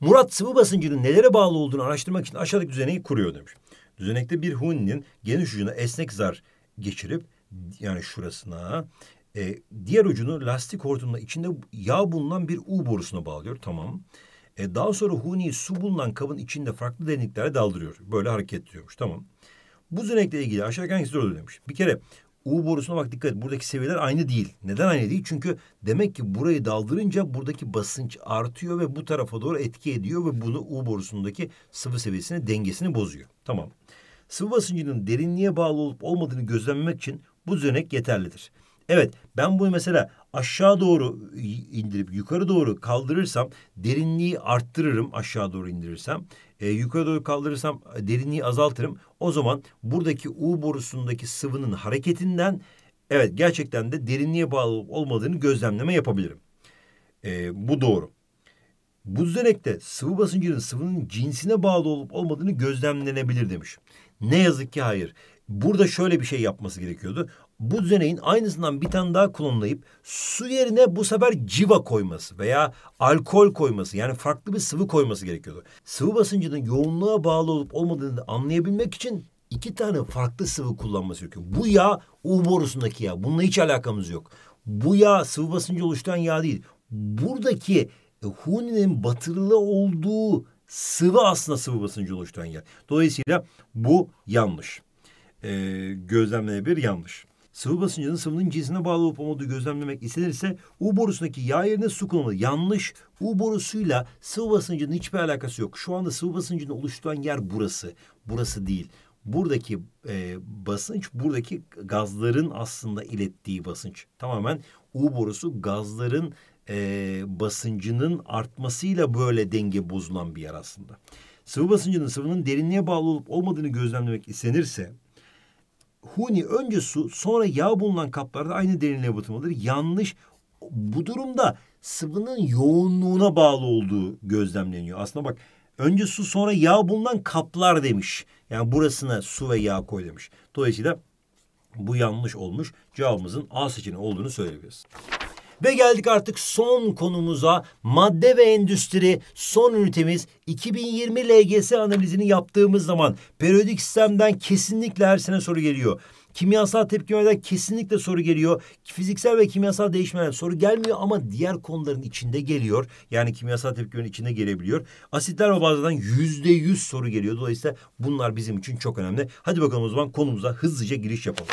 Murat sıvı basıncının nelere bağlı olduğunu araştırmak için aşağıdaki düzeneyi kuruyor demiş. Düzenekte bir huninin geniş ucuna esnek zar geçirip yani şurasına e, diğer ucunu lastik hortumla içinde yağ bulunan bir U borusuna bağlıyor. Tamam. E, daha sonra huniyi su bulunan kabın içinde farklı derinliklere daldırıyor. Böyle hareket ediyormuş. Tamam. Bu düzenekle ilgili aşağıdaki hangisi doğru demiş. Bir kere U borusuna bak dikkat et. Buradaki seviyeler aynı değil. Neden aynı değil? Çünkü demek ki burayı daldırınca buradaki basınç artıyor ve bu tarafa doğru etki ediyor ve bunu U borusundaki sıvı seviyesini dengesini bozuyor. Tamam sıvı basıncının derinliğe bağlı olup olmadığını gözlemlemek için bu düzenek yeterlidir. Evet ben bunu mesela aşağı doğru indirip yukarı doğru kaldırırsam derinliği arttırırım aşağı doğru indirirsem. E, yukarı doğru kaldırırsam derinliği azaltırım. O zaman buradaki U borusundaki sıvının hareketinden evet gerçekten de derinliğe bağlı olmadığını gözlemleme yapabilirim. E, bu doğru. Bu düzenekte sıvı basıncının sıvının cinsine bağlı olup olmadığını gözlemlenebilir demiş. Ne yazık ki hayır. Burada şöyle bir şey yapması gerekiyordu. Bu düzeneğin aynısından bir tane daha klonlayıp su yerine bu sefer civa koyması veya alkol koyması yani farklı bir sıvı koyması gerekiyordu. Sıvı basıncının yoğunluğa bağlı olup olmadığını anlayabilmek için iki tane farklı sıvı kullanması gerekiyor. Bu yağ U borusundaki yağ. Bununla hiç alakamız yok. Bu yağ sıvı basıncı oluşturan yağ değil. Buradaki e, Huni'nin batırılı olduğu sıvı aslında sıvı basıncı oluşturan yer. Dolayısıyla bu yanlış. E, bir yanlış. Sıvı basıncının sıvının cinsine bağlı olup olmadığı gözlemlemek istenirse U borusundaki yağ yerine su kullanılmalı. Yanlış. U borusuyla sıvı basıncının hiçbir alakası yok. Şu anda sıvı basıncını oluşturan yer burası. Burası değil buradaki e, basınç buradaki gazların aslında ilettiği basınç. Tamamen U borusu gazların e, basıncının artmasıyla böyle denge bozulan bir yer aslında. Sıvı basıncının sıvının derinliğe bağlı olup olmadığını gözlemlemek istenirse huni önce su sonra yağ bulunan kaplarda aynı derinliğe batırmaları yanlış. Bu durumda sıvının yoğunluğuna bağlı olduğu gözlemleniyor. Aslında bak önce su sonra yağ bulunan kaplar demiş. Yani burasına su ve yağ koy demiş. Dolayısıyla bu yanlış olmuş. Cevabımızın A seçeneği olduğunu söyleyebiliriz. Ve geldik artık son konumuza. Madde ve endüstri son ünitemiz 2020 LGS analizini yaptığımız zaman periyodik sistemden kesinlikle her sene soru geliyor. Kimyasal tepkimelerden kesinlikle soru geliyor. Fiziksel ve kimyasal değişmelerden soru gelmiyor ama diğer konuların içinde geliyor. Yani kimyasal tepkimelerin içinde gelebiliyor. Asitler ve bazılardan yüzde yüz soru geliyor. Dolayısıyla bunlar bizim için çok önemli. Hadi bakalım o zaman konumuza hızlıca giriş yapalım.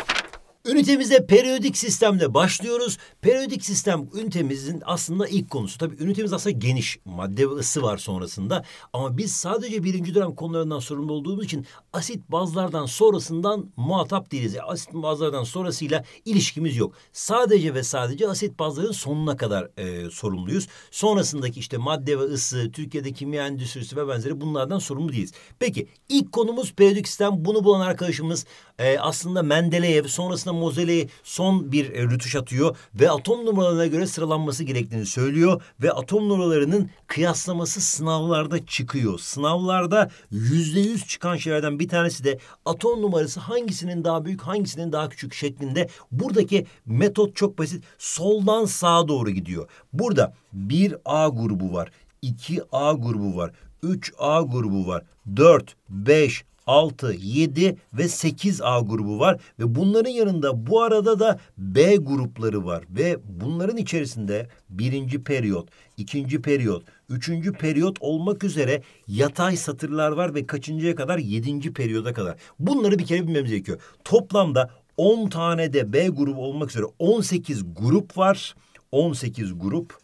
Ünitemize periyodik sistemle başlıyoruz. Periyodik sistem ünitemizin aslında ilk konusu. Tabii ünitemiz aslında geniş. Madde ve ısı var sonrasında. Ama biz sadece birinci dönem konularından sorumlu olduğumuz için asit bazlardan sonrasından muhatap değiliz. Yani e, asit bazlardan sonrasıyla ilişkimiz yok. Sadece ve sadece asit bazların sonuna kadar e, sorumluyuz. Sonrasındaki işte madde ve ısı, Türkiye'de kimya endüstrisi ve benzeri bunlardan sorumlu değiliz. Peki ilk konumuz periyodik sistem. Bunu bulan arkadaşımız e, aslında Mendeleyev sonrasında mozeleye son bir e, rütuş atıyor ve atom numaralarına göre sıralanması gerektiğini söylüyor ve atom numaralarının kıyaslaması sınavlarda çıkıyor. Sınavlarda yüzde yüz çıkan şeylerden bir tanesi de atom numarası hangisinin daha büyük hangisinin daha küçük şeklinde buradaki metot çok basit soldan sağa doğru gidiyor. Burada bir A grubu var. 2A grubu var. 3A grubu var. 4, 5, 6, 7 ve 8A grubu var ve bunların yanında bu arada da B grupları var ve bunların içerisinde birinci periyot, ikinci periyot, üçüncü periyot olmak üzere yatay satırlar var ve kaçıncıya kadar? Yedinci periyoda kadar. Bunları bir kere bilmemiz gerekiyor. Toplamda 10 tane de B grubu olmak üzere 18 grup var. 18 grup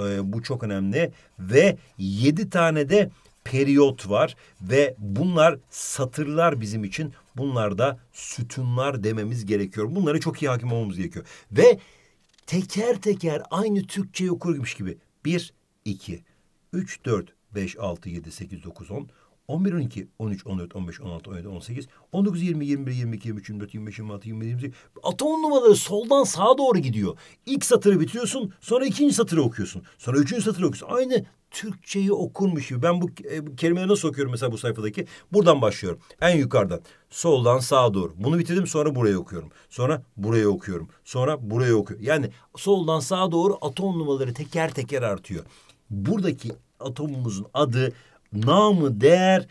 e, bu çok önemli ve 7 tane de periyot var ve bunlar satırlar bizim için. Bunlar da sütunlar dememiz gerekiyor. Bunlara çok iyi hakim olmamız gerekiyor. Ve teker teker aynı Türkçe okurmuş gibi. Bir, iki, üç, dört, beş, altı, yedi, sekiz, dokuz, on. 11, 12, 13, 14, 15, 16, 17, 18, 19, 20, 21, 22, 23, 24, 25, 26, 27, 28. Atom numaraları soldan sağa doğru gidiyor. İlk satırı bitiriyorsun, sonra ikinci satırı okuyorsun. Sonra üçüncü satırı okuyorsun. Aynı Türkçeyi okurmuş gibi. Ben bu e, kelimeleri nasıl okuyorum mesela bu sayfadaki? Buradan başlıyorum. En yukarıdan. Soldan sağa doğru. Bunu bitirdim sonra buraya okuyorum. Sonra buraya okuyorum. Sonra buraya okuyorum. Yani soldan sağa doğru atom numaraları teker teker artıyor. Buradaki atomumuzun adı namı değer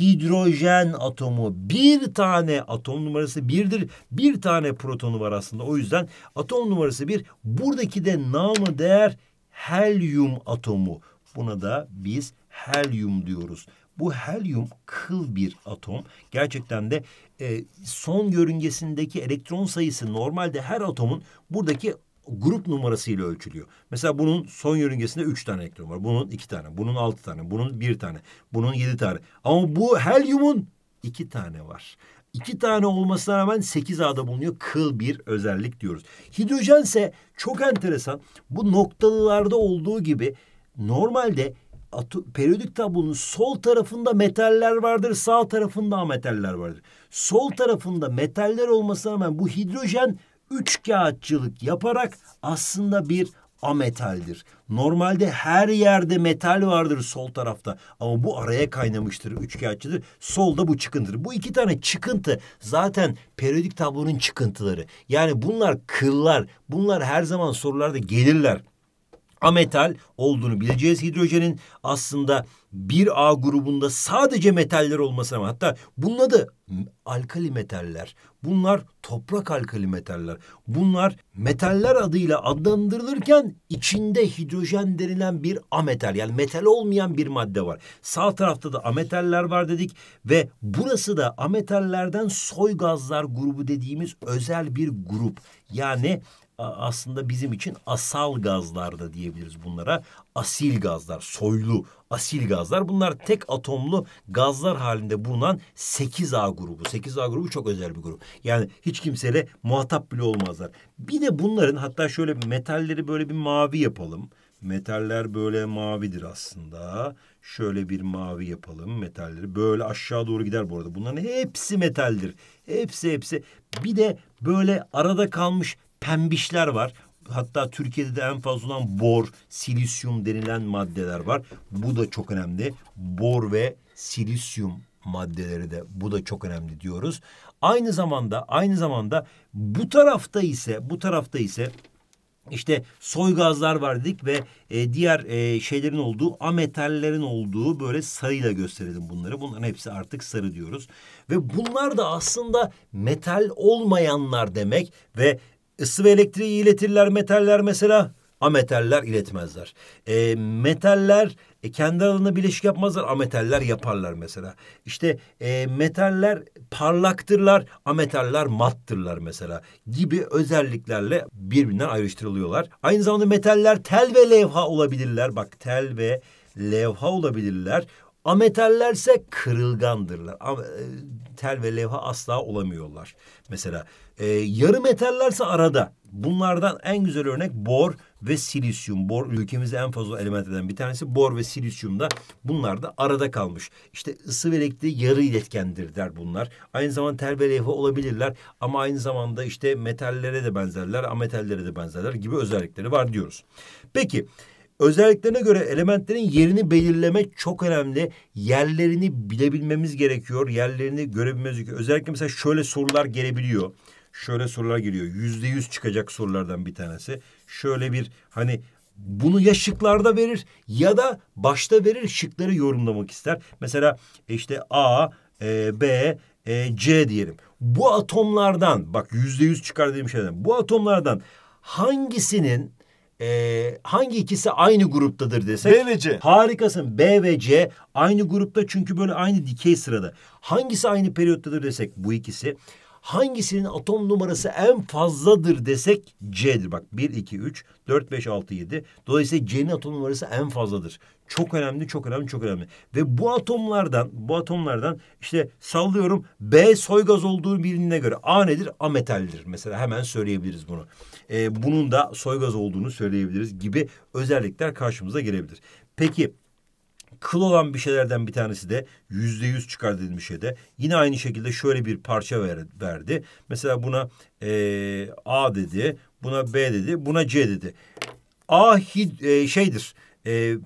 hidrojen atomu bir tane atom numarası birdir. Bir tane protonu var aslında. O yüzden atom numarası bir. Buradaki de namı değer helyum atomu. Buna da biz helyum diyoruz. Bu helyum kıl bir atom. Gerçekten de e, son yörüngesindeki elektron sayısı normalde her atomun buradaki grup numarasıyla ölçülüyor. Mesela bunun son yörüngesinde üç tane elektron var. Bunun iki tane, bunun altı tane, bunun bir tane, bunun yedi tane. Ama bu helyumun iki tane var. İki tane olmasına rağmen 8 A'da bulunuyor. Kıl bir özellik diyoruz. Hidrojen ise çok enteresan. Bu noktalılarda olduğu gibi normalde periyodik tablonun sol tarafında metaller vardır, sağ tarafında ametaller vardır. Sol tarafında metaller olmasına rağmen bu hidrojen üç kağıtçılık yaparak aslında bir ametaldir. Normalde her yerde metal vardır sol tarafta ama bu araya kaynamıştır, üçkağıtçıdır. Solda bu çıkıntıdır. Bu iki tane çıkıntı zaten periyodik tablonun çıkıntıları. Yani bunlar kıllar, bunlar her zaman sorularda gelirler ametal olduğunu bileceğiz hidrojenin. Aslında bir A grubunda sadece metaller olmasına ama hatta bunun adı alkali metaller. Bunlar toprak alkali metaller. Bunlar metaller adıyla adlandırılırken içinde hidrojen denilen bir ametal yani metal olmayan bir madde var. Sağ tarafta da ametaller var dedik ve burası da ametallerden soy gazlar grubu dediğimiz özel bir grup. Yani aslında bizim için asal gazlar da diyebiliriz bunlara. Asil gazlar, soylu asil gazlar. Bunlar tek atomlu gazlar halinde bulunan 8A grubu. 8A grubu çok özel bir grup. Yani hiç kimseyle muhatap bile olmazlar. Bir de bunların hatta şöyle metalleri böyle bir mavi yapalım. Metaller böyle mavidir aslında. Şöyle bir mavi yapalım metalleri. Böyle aşağı doğru gider bu arada. Bunların hepsi metaldir. Hepsi hepsi. Bir de böyle arada kalmış pembişler var. Hatta Türkiye'de de en fazla olan bor, silisyum denilen maddeler var. Bu da çok önemli. Bor ve silisyum maddeleri de bu da çok önemli diyoruz. Aynı zamanda aynı zamanda bu tarafta ise bu tarafta ise işte soy gazlar var dedik ve e, diğer e, şeylerin olduğu ametallerin olduğu böyle sarıyla gösterelim bunları. Bunların hepsi artık sarı diyoruz. Ve bunlar da aslında metal olmayanlar demek ve ısı e, ve elektriği iletirler metaller mesela. Ametaller iletmezler. E, metaller e, kendi aralarında bileşik yapmazlar. Ametaller yaparlar mesela. İşte e, metaller parlaktırlar. Ametaller mattırlar mesela. Gibi özelliklerle birbirinden ayrıştırılıyorlar. Aynı zamanda metaller tel ve levha olabilirler. Bak tel ve levha olabilirler. Ametallerse kırılgandırlar. E, tel ve levha asla olamıyorlar. Mesela e, yarı metallerse arada. Bunlardan en güzel örnek bor ve silisyum. Bor ülkemizde en fazla element eden bir tanesi. Bor ve silisyum da bunlar da arada kalmış. İşte ısı ve elektriği yarı iletkendir der bunlar. Aynı zamanda tel ve levha olabilirler. Ama aynı zamanda işte metallere de benzerler, ametallere de benzerler gibi özellikleri var diyoruz. Peki... Özelliklerine göre elementlerin yerini belirlemek çok önemli. Yerlerini bilebilmemiz gerekiyor. Yerlerini görebilmemiz gerekiyor. Özellikle mesela şöyle sorular gelebiliyor. Şöyle sorular geliyor. Yüzde yüz çıkacak sorulardan bir tanesi. Şöyle bir hani bunu ya şıklarda verir ya da başta verir şıkları yorumlamak ister. Mesela işte A, e, B, e, C diyelim. Bu atomlardan bak yüzde yüz çıkar dediğim şeyden bu atomlardan hangisinin e, hangi ikisi aynı gruptadır desek. B ve C. Harikasın B ve C aynı grupta çünkü böyle aynı dikey sırada. Hangisi aynı periyottadır desek bu ikisi. Hangisinin atom numarası en fazladır desek C'dir. Bak 1, 2, 3, 4, 5, 6, 7. Dolayısıyla C'nin atom numarası en fazladır. Çok önemli, çok önemli, çok önemli. Ve bu atomlardan, bu atomlardan işte sallıyorum B soygaz olduğu bilinine göre A nedir? A metaldir. Mesela hemen söyleyebiliriz bunu e, bunun da soygaz olduğunu söyleyebiliriz gibi özellikler karşımıza gelebilir. Peki kıl olan bir şeylerden bir tanesi de yüzde yüz çıkar dediğim şeyde yine aynı şekilde şöyle bir parça ver, verdi. Mesela buna e, A dedi, buna B dedi, buna C dedi. A hid, e, şeydir, e,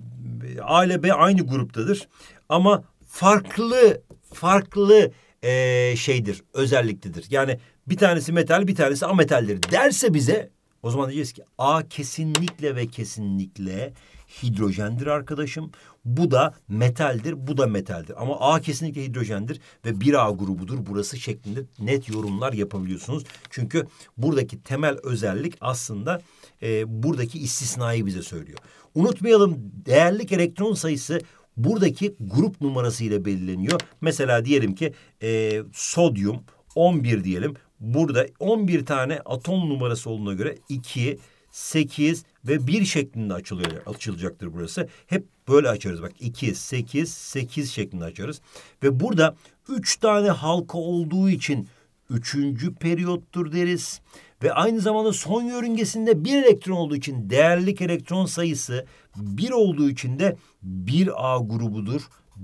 A ile B aynı gruptadır ama farklı farklı ee, şeydir, özelliklidir. Yani bir tanesi metal, bir tanesi ametaldir derse bize o zaman diyeceğiz ki A kesinlikle ve kesinlikle hidrojendir arkadaşım. Bu da metaldir, bu da metaldir. Ama A kesinlikle hidrojendir ve bir A grubudur burası şeklinde net yorumlar yapabiliyorsunuz. Çünkü buradaki temel özellik aslında e, buradaki istisnayı bize söylüyor. Unutmayalım değerlik elektron sayısı buradaki grup numarası ile belirleniyor. Mesela diyelim ki e, sodyum 11 diyelim. Burada 11 tane atom numarası olduğuna göre 2, 8 ve 1 şeklinde açılıyor, açılacaktır burası. Hep böyle açarız bak 2, 8, 8 şeklinde açarız. Ve burada 3 tane halka olduğu için 3. periyottur deriz ve aynı zamanda son yörüngesinde bir elektron olduğu için değerlik elektron sayısı bir olduğu için de bir A grubudur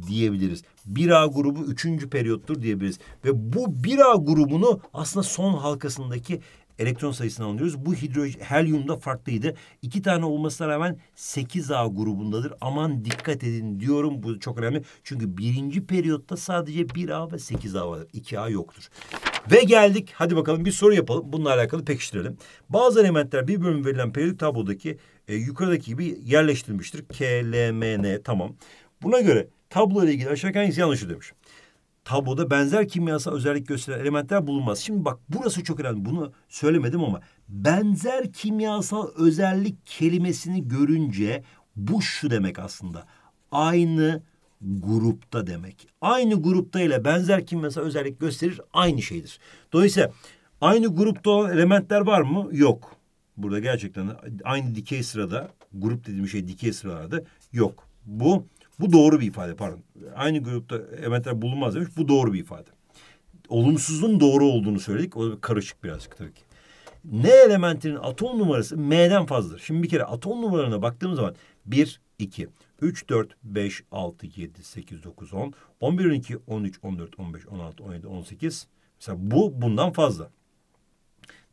diyebiliriz. Bir a grubu üçüncü periyottur diyebiliriz. Ve bu bir a grubunu aslında son halkasındaki elektron sayısını alıyoruz. Bu hidrojen helyumda farklıydı. İki tane olmasına rağmen 8A grubundadır. Aman dikkat edin diyorum. Bu çok önemli. Çünkü birinci periyotta sadece 1A ve 8A var. 2A yoktur. Ve geldik. Hadi bakalım bir soru yapalım. Bununla alakalı pekiştirelim. Bazı elementler bir bölüm verilen periyodik tablodaki e, yukarıdaki gibi yerleştirilmiştir. K, L, M, N tamam. Buna göre tablo ile ilgili aşağıdaki hangisi yanlıştır demiş tabloda benzer kimyasal özellik gösteren elementler bulunmaz. Şimdi bak burası çok önemli. Bunu söylemedim ama benzer kimyasal özellik kelimesini görünce bu şu demek aslında. Aynı grupta demek. Aynı grupta ile benzer kimyasal özellik gösterir aynı şeydir. Dolayısıyla aynı grupta olan elementler var mı? Yok. Burada gerçekten aynı dikey sırada grup dediğim şey dikey sıralarda yok. Bu bu doğru bir ifade pardon. Aynı grupta elementler bulunmaz demiş. Bu doğru bir ifade. Olumsuzluğun doğru olduğunu söyledik. O da karışık birazcık tabii ki. N elementinin atom numarası M'den fazladır. Şimdi bir kere atom numaralarına baktığımız zaman 1, 2, 3, 4, 5, 6, 7, 8, 9, 10, 11, 12, 13, 14, 15, 16, 17, 18. Mesela bu bundan fazla.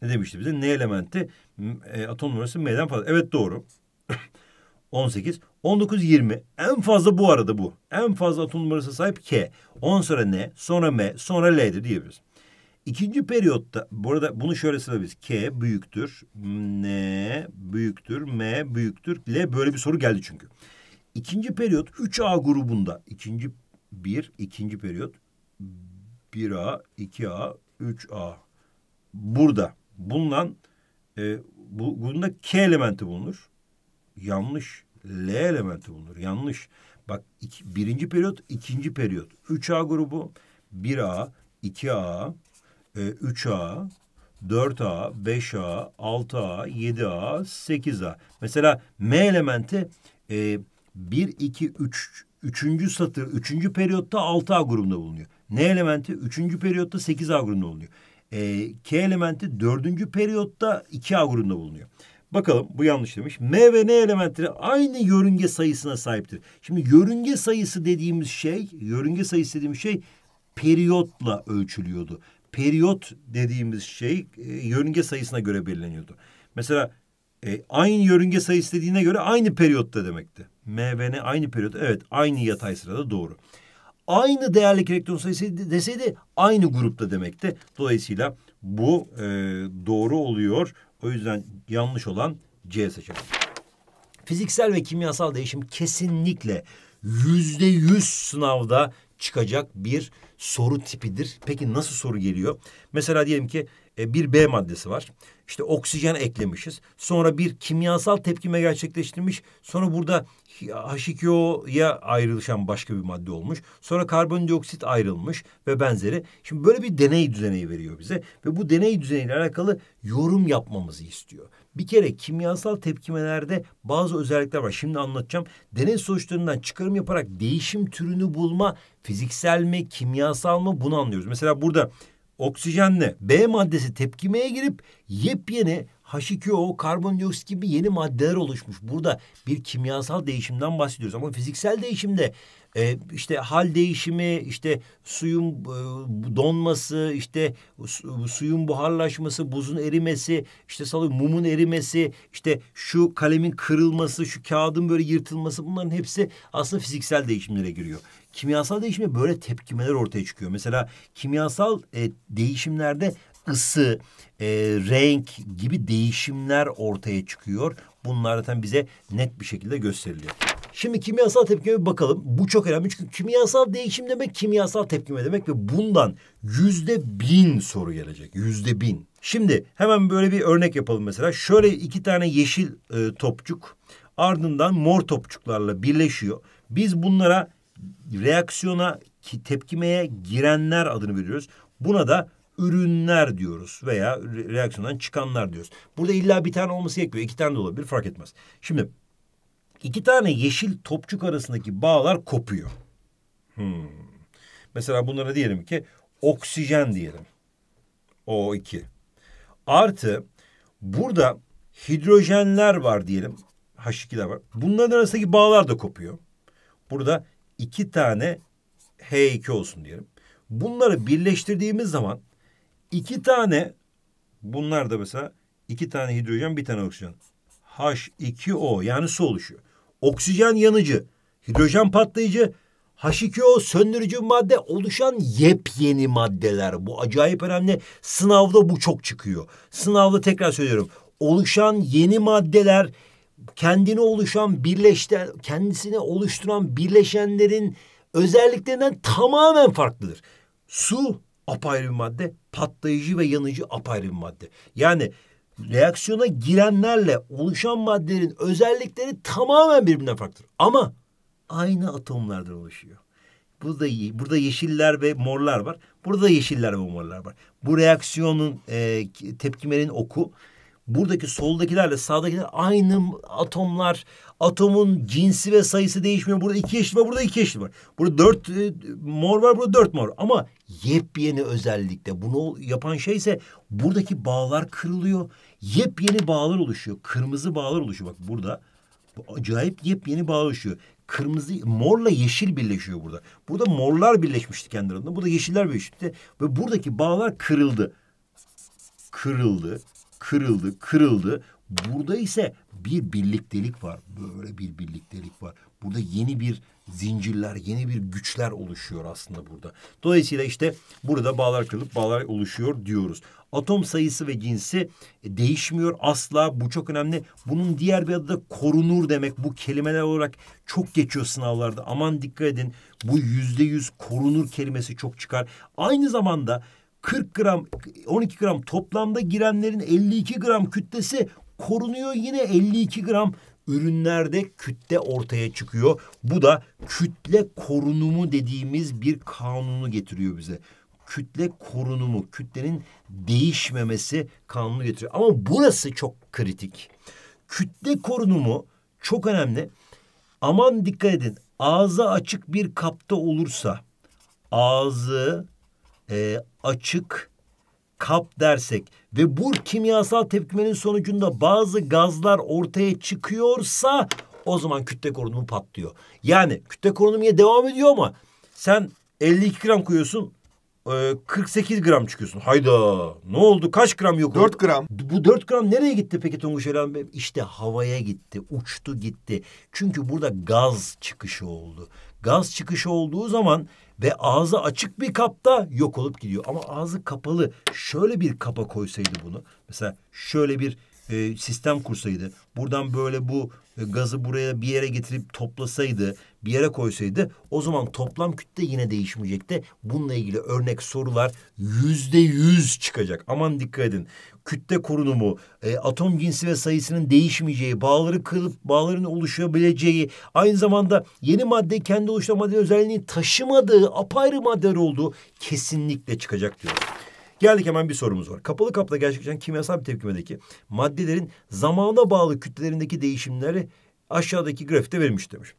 Ne demişti bize? N elementi e, atom numarası M'den fazla. Evet doğru. 18. 19-20 en fazla bu arada bu. En fazla atom numarası sahip K. 10 sonra N, sonra M, sonra L'dir diyebiliriz. İkinci periyotta bu arada bunu şöyle sıralayabiliriz. K büyüktür, N büyüktür, M büyüktür, L böyle bir soru geldi çünkü. İkinci periyot 3A grubunda. İkinci bir, ikinci periyot 1A, 2A, 3A. Burada bulunan e, bu, bunda K elementi bulunur. Yanlış. L elementi bulunur. Yanlış. Bak iki, birinci periyot, ikinci periyot. 3A grubu 1A, 2A, e, 3A, 4A, 5A, 6A, 7A, 8A. Mesela M elementi e, 1, 2, 3, 3. satır, 3. periyotta 6A grubunda bulunuyor. N elementi 3. periyotta 8A grubunda bulunuyor. E, K elementi 4. periyotta 2A grubunda bulunuyor. Bakalım bu yanlış demiş. M ve N elementleri aynı yörünge sayısına sahiptir. Şimdi yörünge sayısı dediğimiz şey, yörünge sayısı dediğimiz şey periyotla ölçülüyordu. Periyot dediğimiz şey e, yörünge sayısına göre belirleniyordu. Mesela e, aynı yörünge sayısı dediğine göre aynı periyotta demekti. M ve N aynı periyot. Evet aynı yatay sırada doğru. Aynı değerli elektron sayısı deseydi aynı grupta demekti. Dolayısıyla bu e, doğru oluyor. O yüzden yanlış olan C seçeneği. Fiziksel ve kimyasal değişim kesinlikle yüzde yüz sınavda çıkacak bir soru tipidir. Peki nasıl soru geliyor? Mesela diyelim ki e, bir B maddesi var. İşte oksijen eklemişiz. Sonra bir kimyasal tepkime gerçekleştirmiş. Sonra burada H2O'ya ayrılışan başka bir madde olmuş. Sonra karbondioksit ayrılmış ve benzeri. Şimdi böyle bir deney düzeneği veriyor bize. Ve bu deney düzeniyle alakalı yorum yapmamızı istiyor. Bir kere kimyasal tepkimelerde bazı özellikler var. Şimdi anlatacağım. Deney sonuçlarından çıkarım yaparak değişim türünü bulma fiziksel mi kimyasal mı bunu anlıyoruz. Mesela burada oksijenle B maddesi tepkimeye girip yepyeni H2O, karbondioksit gibi yeni maddeler oluşmuş. Burada bir kimyasal değişimden bahsediyoruz ama fiziksel değişimde e, işte hal değişimi, işte suyun e, donması, işte su, suyun buharlaşması, buzun erimesi, işte salıyorum mumun erimesi, işte şu kalemin kırılması, şu kağıdın böyle yırtılması bunların hepsi aslında fiziksel değişimlere giriyor kimyasal değişime böyle tepkimeler ortaya çıkıyor. Mesela kimyasal e, değişimlerde ısı, e, renk gibi değişimler ortaya çıkıyor. Bunlar zaten bize net bir şekilde gösteriliyor. Şimdi kimyasal tepkime bir bakalım. Bu çok önemli çünkü kimyasal değişim demek kimyasal tepkime demek ve bundan yüzde bin soru gelecek. Yüzde bin. Şimdi hemen böyle bir örnek yapalım mesela. Şöyle iki tane yeşil e, topçuk ardından mor topçuklarla birleşiyor. Biz bunlara reaksiyona tepkimeye girenler adını veriyoruz. Buna da ürünler diyoruz veya reaksiyondan çıkanlar diyoruz. Burada illa bir tane olması gerekmiyor. İki tane de olabilir fark etmez. Şimdi iki tane yeşil topçuk arasındaki bağlar kopuyor. Hmm. Mesela bunlara diyelim ki oksijen diyelim. O2. Artı burada hidrojenler var diyelim. H2'ler var. Bunların arasındaki bağlar da kopuyor. Burada iki tane H2 olsun diyelim. Bunları birleştirdiğimiz zaman iki tane bunlar da mesela iki tane hidrojen bir tane oksijen. H2O yani su oluşuyor oksijen yanıcı, hidrojen patlayıcı, H2O söndürücü madde oluşan yepyeni maddeler. Bu acayip önemli. Sınavda bu çok çıkıyor. Sınavda tekrar söylüyorum. Oluşan yeni maddeler kendini oluşan birleşten kendisini oluşturan birleşenlerin özelliklerinden tamamen farklıdır. Su apayrı bir madde, patlayıcı ve yanıcı apayrı bir madde. Yani reaksiyona girenlerle oluşan maddelerin özellikleri tamamen birbirinden farklıdır. Ama aynı atomlardan oluşuyor. Burada, burada yeşiller ve morlar var. Burada yeşiller ve morlar var. Bu reaksiyonun e, tepkimenin oku. Buradaki soldakilerle sağdakiler aynı atomlar. Atomun cinsi ve sayısı değişmiyor. Burada iki yeşil var, burada iki yeşil var. Burada dört e, mor var, burada dört mor. Ama yepyeni özellikle. Bunu yapan şey ise buradaki bağlar kırılıyor. Yepyeni bağlar oluşuyor. Kırmızı bağlar oluşuyor. Bak burada acayip yepyeni bağ oluşuyor. Kırmızı, morla yeşil birleşiyor burada. Burada morlar birleşmişti kendi aralarında. Burada yeşiller birleşti Ve buradaki bağlar kırıldı. Kırıldı, kırıldı, kırıldı. Burada ise bir birliktelik var. Böyle bir birliktelik var. Burada yeni bir zincirler, yeni bir güçler oluşuyor aslında burada. Dolayısıyla işte burada bağlar kırılıp bağlar oluşuyor diyoruz. Atom sayısı ve cinsi e, değişmiyor asla. Bu çok önemli. Bunun diğer bir adı da korunur demek. Bu kelimeler olarak çok geçiyor sınavlarda. Aman dikkat edin. Bu yüzde yüz korunur kelimesi çok çıkar. Aynı zamanda 40 gram, 12 gram toplamda girenlerin 52 gram kütlesi korunuyor. Yine 52 gram ürünlerde kütle ortaya çıkıyor. Bu da kütle korunumu dediğimiz bir kanunu getiriyor bize. Kütle korunumu, kütlenin değişmemesi kanunu getiriyor. Ama burası çok kritik. Kütle korunumu çok önemli. Aman dikkat edin. Ağzı açık bir kapta olursa ağzı e, açık kap dersek ve bu kimyasal tepkimenin sonucunda bazı gazlar ortaya çıkıyorsa o zaman kütle korunumu patlıyor. Yani kütle korunumu devam ediyor ama sen 52 gram koyuyorsun 48 e, gram çıkıyorsun. Hayda ne oldu kaç gram yok? 4 gram. Bu 4 gram nereye gitti peki Tonguç Eren Bey? İşte havaya gitti uçtu gitti. Çünkü burada gaz çıkışı oldu. Gaz çıkışı olduğu zaman ve ağzı açık bir kapta yok olup gidiyor. Ama ağzı kapalı şöyle bir kapa koysaydı bunu mesela şöyle bir e, sistem kursaydı, buradan böyle bu e, gazı buraya bir yere getirip toplasaydı, bir yere koysaydı o zaman toplam kütle yine değişmeyecekti. Bununla ilgili örnek sorular yüzde yüz çıkacak. Aman dikkat edin. Kütle korunumu, e, atom cinsi ve sayısının değişmeyeceği, bağları kırılıp bağların oluşabileceği, aynı zamanda yeni madde kendi oluşan madde özelliğini taşımadığı, apayrı maddeler olduğu kesinlikle çıkacak diyoruz. Geldik hemen bir sorumuz var. Kapalı kapta gerçekleşen kimyasal bir tepkimedeki maddelerin zamana bağlı kütlelerindeki değişimleri aşağıdaki grafikte verilmiş demiş.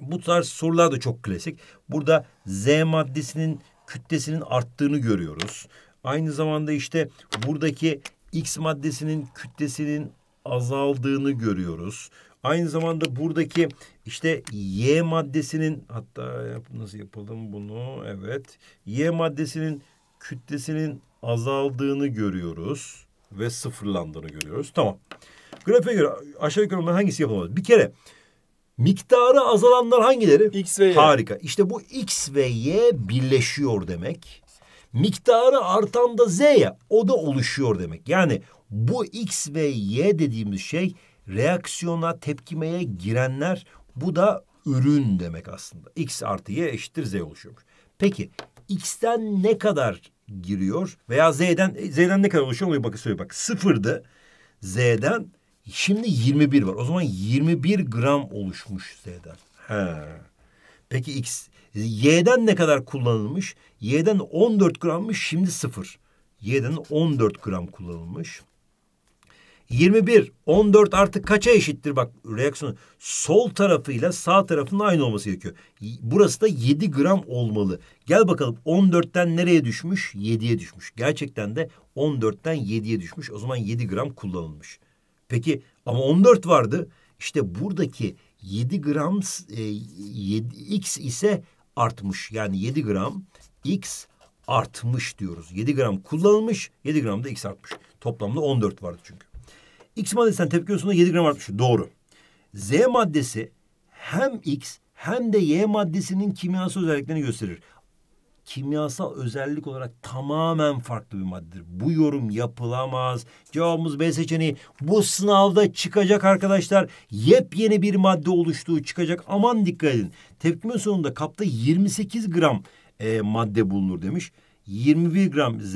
Bu tarz sorular da çok klasik. Burada Z maddesinin kütlesinin arttığını görüyoruz. Aynı zamanda işte buradaki X maddesinin kütlesinin azaldığını görüyoruz. Aynı zamanda buradaki işte Y maddesinin hatta nasıl yapalım bunu evet Y maddesinin kütlesinin azaldığını görüyoruz ve sıfırlandığını görüyoruz. Tamam. Grafiğe göre aşağı yukarı bunların hangisi yapılmadı? Bir kere miktarı azalanlar hangileri? X ve Y. Harika. İşte bu X ve Y birleşiyor demek. Miktarı artan da Z ya o da oluşuyor demek. Yani bu X ve Y dediğimiz şey reaksiyona, tepkimeye girenler bu da ürün demek aslında. X artı Y eşittir Z oluşuyormuş. Peki X'ten ne kadar giriyor. Veya Z'den Z'den ne kadar oluşuyor onu bak söyle bak. Sıfırdı. Z'den şimdi 21 var. O zaman 21 gram oluşmuş Z'den. He. Peki X Y'den ne kadar kullanılmış? Y'den 14 grammış şimdi sıfır. Y'den 14 gram kullanılmış. 21, 14 artık kaça eşittir? Bak reaksiyon sol tarafıyla sağ tarafının aynı olması gerekiyor. Burası da 7 gram olmalı. Gel bakalım 14'ten nereye düşmüş? 7'ye düşmüş. Gerçekten de 14'ten 7'ye düşmüş. O zaman 7 gram kullanılmış. Peki ama 14 vardı. İşte buradaki 7 gram e, 7, x ise artmış. Yani 7 gram x artmış diyoruz. 7 gram kullanılmış, 7 gram da x artmış. Toplamda 14 vardı çünkü. X maddesinden tepki yosununda 7 gram artmış. Doğru. Z maddesi hem X hem de Y maddesinin kimyasal özelliklerini gösterir. Kimyasal özellik olarak tamamen farklı bir maddedir. Bu yorum yapılamaz. Cevabımız B seçeneği. Bu sınavda çıkacak arkadaşlar. Yepyeni bir madde oluştuğu çıkacak. Aman dikkat edin. Tepkime sonunda kapta 28 gram e, madde bulunur demiş. 21 gram Z,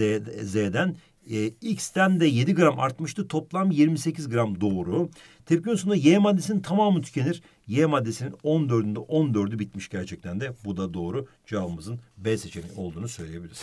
Z'den e, X'ten de 7 gram artmıştı. Toplam 28 gram doğru. Tepkimen sonunda Y maddesinin tamamı tükenir. Y maddesinin 14'ünde 14'ü bitmiş gerçekten de. Bu da doğru. Cevabımızın B seçeneği olduğunu söyleyebiliriz.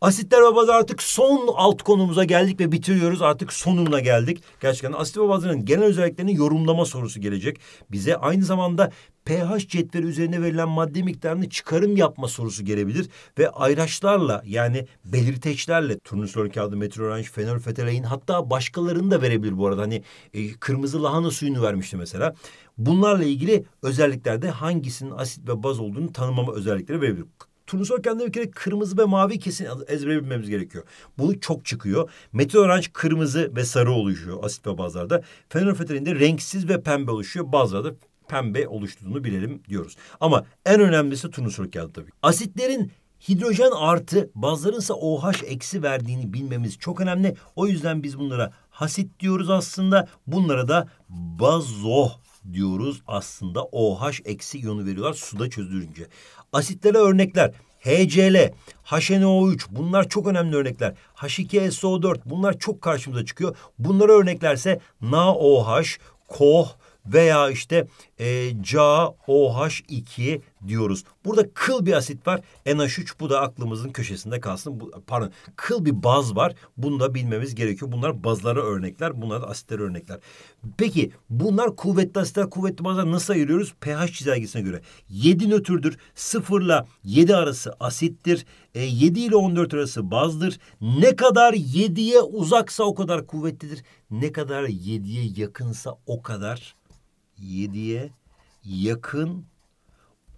Asitler ve bazlar artık son alt konumuza geldik ve bitiriyoruz. Artık sonuna geldik. Gerçekten asit ve bazların genel özelliklerini yorumlama sorusu gelecek. Bize aynı zamanda pH cetveli üzerine verilen madde miktarını çıkarım yapma sorusu gelebilir. Ve ayraçlarla yani belirteçlerle turnusol kağıdı, metil oranj, fenol, fetalein hatta başkalarını da verebilir bu arada. Hani e, kırmızı lahana suyunu vermişti mesela. Bunlarla ilgili özelliklerde hangisinin asit ve baz olduğunu tanımama özellikleri verebilir turnusu okenleri bir kere kırmızı ve mavi kesin ezbere bilmemiz gerekiyor. Bu çok çıkıyor. Metil oranj kırmızı ve sarı oluşuyor asit ve bazlarda. Fenolfetalinde renksiz ve pembe oluşuyor. Bazılarda pembe oluştuğunu bilelim diyoruz. Ama en önemlisi turnusol kağıdı tabii. Asitlerin hidrojen artı bazıların ise OH eksi verdiğini bilmemiz çok önemli. O yüzden biz bunlara hasit diyoruz aslında. Bunlara da bazo diyoruz aslında OH eksi iyonu veriyorlar suda çözülünce. Asitlere örnekler. HCl, HNO3 bunlar çok önemli örnekler. H2SO4 bunlar çok karşımıza çıkıyor. Bunlara örneklerse NaOH, KOH, veya işte e, CaOH2 diyoruz. Burada kıl bir asit var. NH3 bu da aklımızın köşesinde kalsın. Bu, pardon kıl bir baz var. Bunu da bilmemiz gerekiyor. Bunlar bazları örnekler. Bunlar da asitleri örnekler. Peki bunlar kuvvetli asitler kuvvetli bazlar nasıl ayırıyoruz? pH çizelgesine göre. 7 nötrdür. 0 ile 7 arası asittir. E, 7 ile 14 arası bazdır. Ne kadar 7'ye uzaksa o kadar kuvvetlidir. Ne kadar 7'ye yakınsa o kadar 7'ye yakın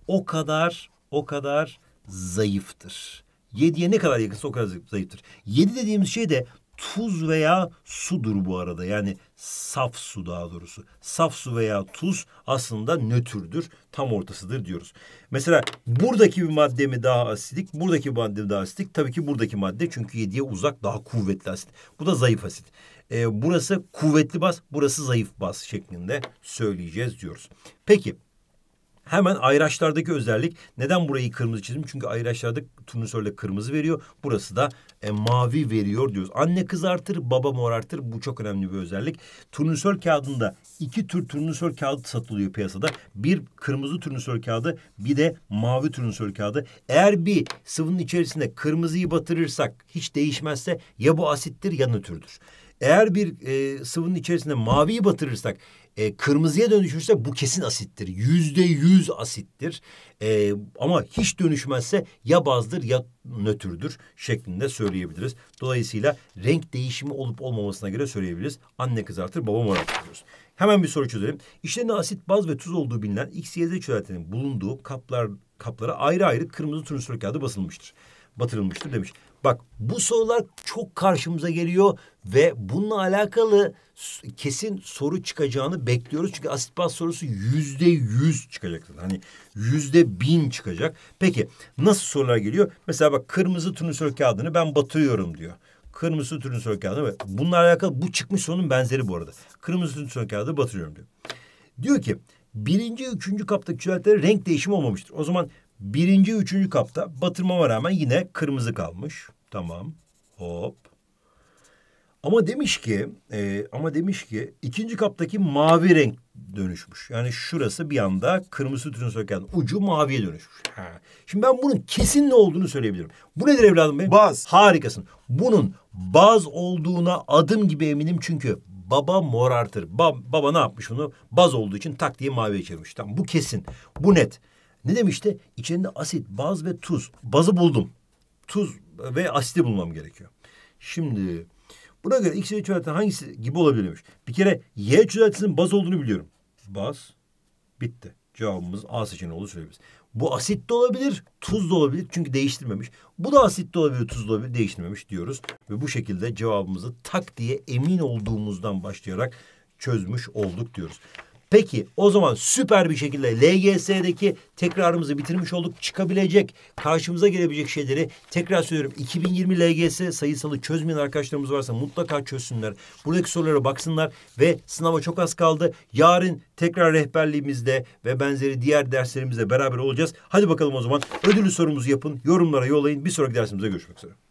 o kadar o kadar zayıftır. 7'ye ne kadar yakınsa o kadar zayıftır. 7 dediğimiz şey de tuz veya sudur bu arada. Yani saf su daha doğrusu. Saf su veya tuz aslında nötrdür, tam ortasıdır diyoruz. Mesela buradaki bir madde mi daha asidik, buradaki bir madde mi daha asidik? Tabii ki buradaki madde çünkü 7'ye uzak daha kuvvetli asit. Bu da zayıf asit. E, burası kuvvetli bas, burası zayıf bas şeklinde söyleyeceğiz diyoruz. Peki Hemen ayraçlardaki özellik. Neden burayı kırmızı çizdim? Çünkü ayraçlarda turnusörle kırmızı veriyor. Burası da e, mavi veriyor diyoruz. Anne kızartır, baba morartır. Bu çok önemli bir özellik. Turnusör kağıdında iki tür turnusör kağıdı satılıyor piyasada. Bir kırmızı turnusör kağıdı, bir de mavi turnusör kağıdı. Eğer bir sıvının içerisinde kırmızıyı batırırsak hiç değişmezse ya bu asittir ya nötrdür. Eğer bir e, sıvının içerisinde maviyi batırırsak e, kırmızıya dönüşürse bu kesin asittir. Yüzde yüz asittir. E, ama hiç dönüşmezse ya bazdır ya nötrdür şeklinde söyleyebiliriz. Dolayısıyla renk değişimi olup olmamasına göre söyleyebiliriz. Anne kızartır baba morartır Hemen bir soru çözelim. İşlerinde asit, baz ve tuz olduğu bilinen XYZ çözeltinin bulunduğu kaplar kaplara ayrı ayrı kırmızı turnusol kağıdı basılmıştır. Batırılmıştır demiş. Bak bu sorular çok karşımıza geliyor ve bununla alakalı kesin soru çıkacağını bekliyoruz. Çünkü asit baz sorusu yüzde yüz çıkacak Hani yüzde bin çıkacak. Peki nasıl sorular geliyor? Mesela bak kırmızı turnusol kağıdını ben batırıyorum diyor. Kırmızı turnusol ve Bununla alakalı bu çıkmış sorunun benzeri bu arada. Kırmızı turnusol kağıdı batırıyorum diyor. Diyor ki birinci, üçüncü kaptaki çöletlere renk değişimi olmamıştır. O zaman Birinci, üçüncü kapta batırmama rağmen yine kırmızı kalmış. Tamam. Hop. Ama demiş ki e, ama demiş ki ikinci kaptaki mavi renk dönüşmüş. Yani şurası bir anda kırmızı tütün söken ucu maviye dönüşmüş. Ha. Şimdi ben bunun kesin ne olduğunu söyleyebilirim. Bu nedir evladım benim? Baz. Harikasın. Bunun baz olduğuna adım gibi eminim çünkü baba morartır. Ba baba ne yapmış bunu? Baz olduğu için tak diye maviye çevirmiş. Tamam bu kesin. Bu net. Ne demişti? İçerinde asit, baz ve tuz. Bazı buldum. Tuz ve asiti bulmam gerekiyor. Şimdi buna göre X ve çözeltiden hangisi gibi olabilirmiş? Bir kere Y çözeltisinin baz olduğunu biliyorum. Baz bitti. Cevabımız A seçeneği olduğunu söyleyebiliriz. Bu asit de olabilir, tuz da olabilir çünkü değiştirmemiş. Bu da asit de olabilir, tuz da olabilir, değiştirmemiş diyoruz. Ve bu şekilde cevabımızı tak diye emin olduğumuzdan başlayarak çözmüş olduk diyoruz. Peki o zaman süper bir şekilde LGS'deki tekrarımızı bitirmiş olduk. Çıkabilecek, karşımıza gelebilecek şeyleri tekrar söylüyorum. 2020 LGS sayısalı çözmeyen arkadaşlarımız varsa mutlaka çözsünler. Buradaki sorulara baksınlar ve sınava çok az kaldı. Yarın tekrar rehberliğimizde ve benzeri diğer derslerimizle beraber olacağız. Hadi bakalım o zaman ödüllü sorumuzu yapın, yorumlara yollayın. Bir sonraki dersimizde görüşmek üzere.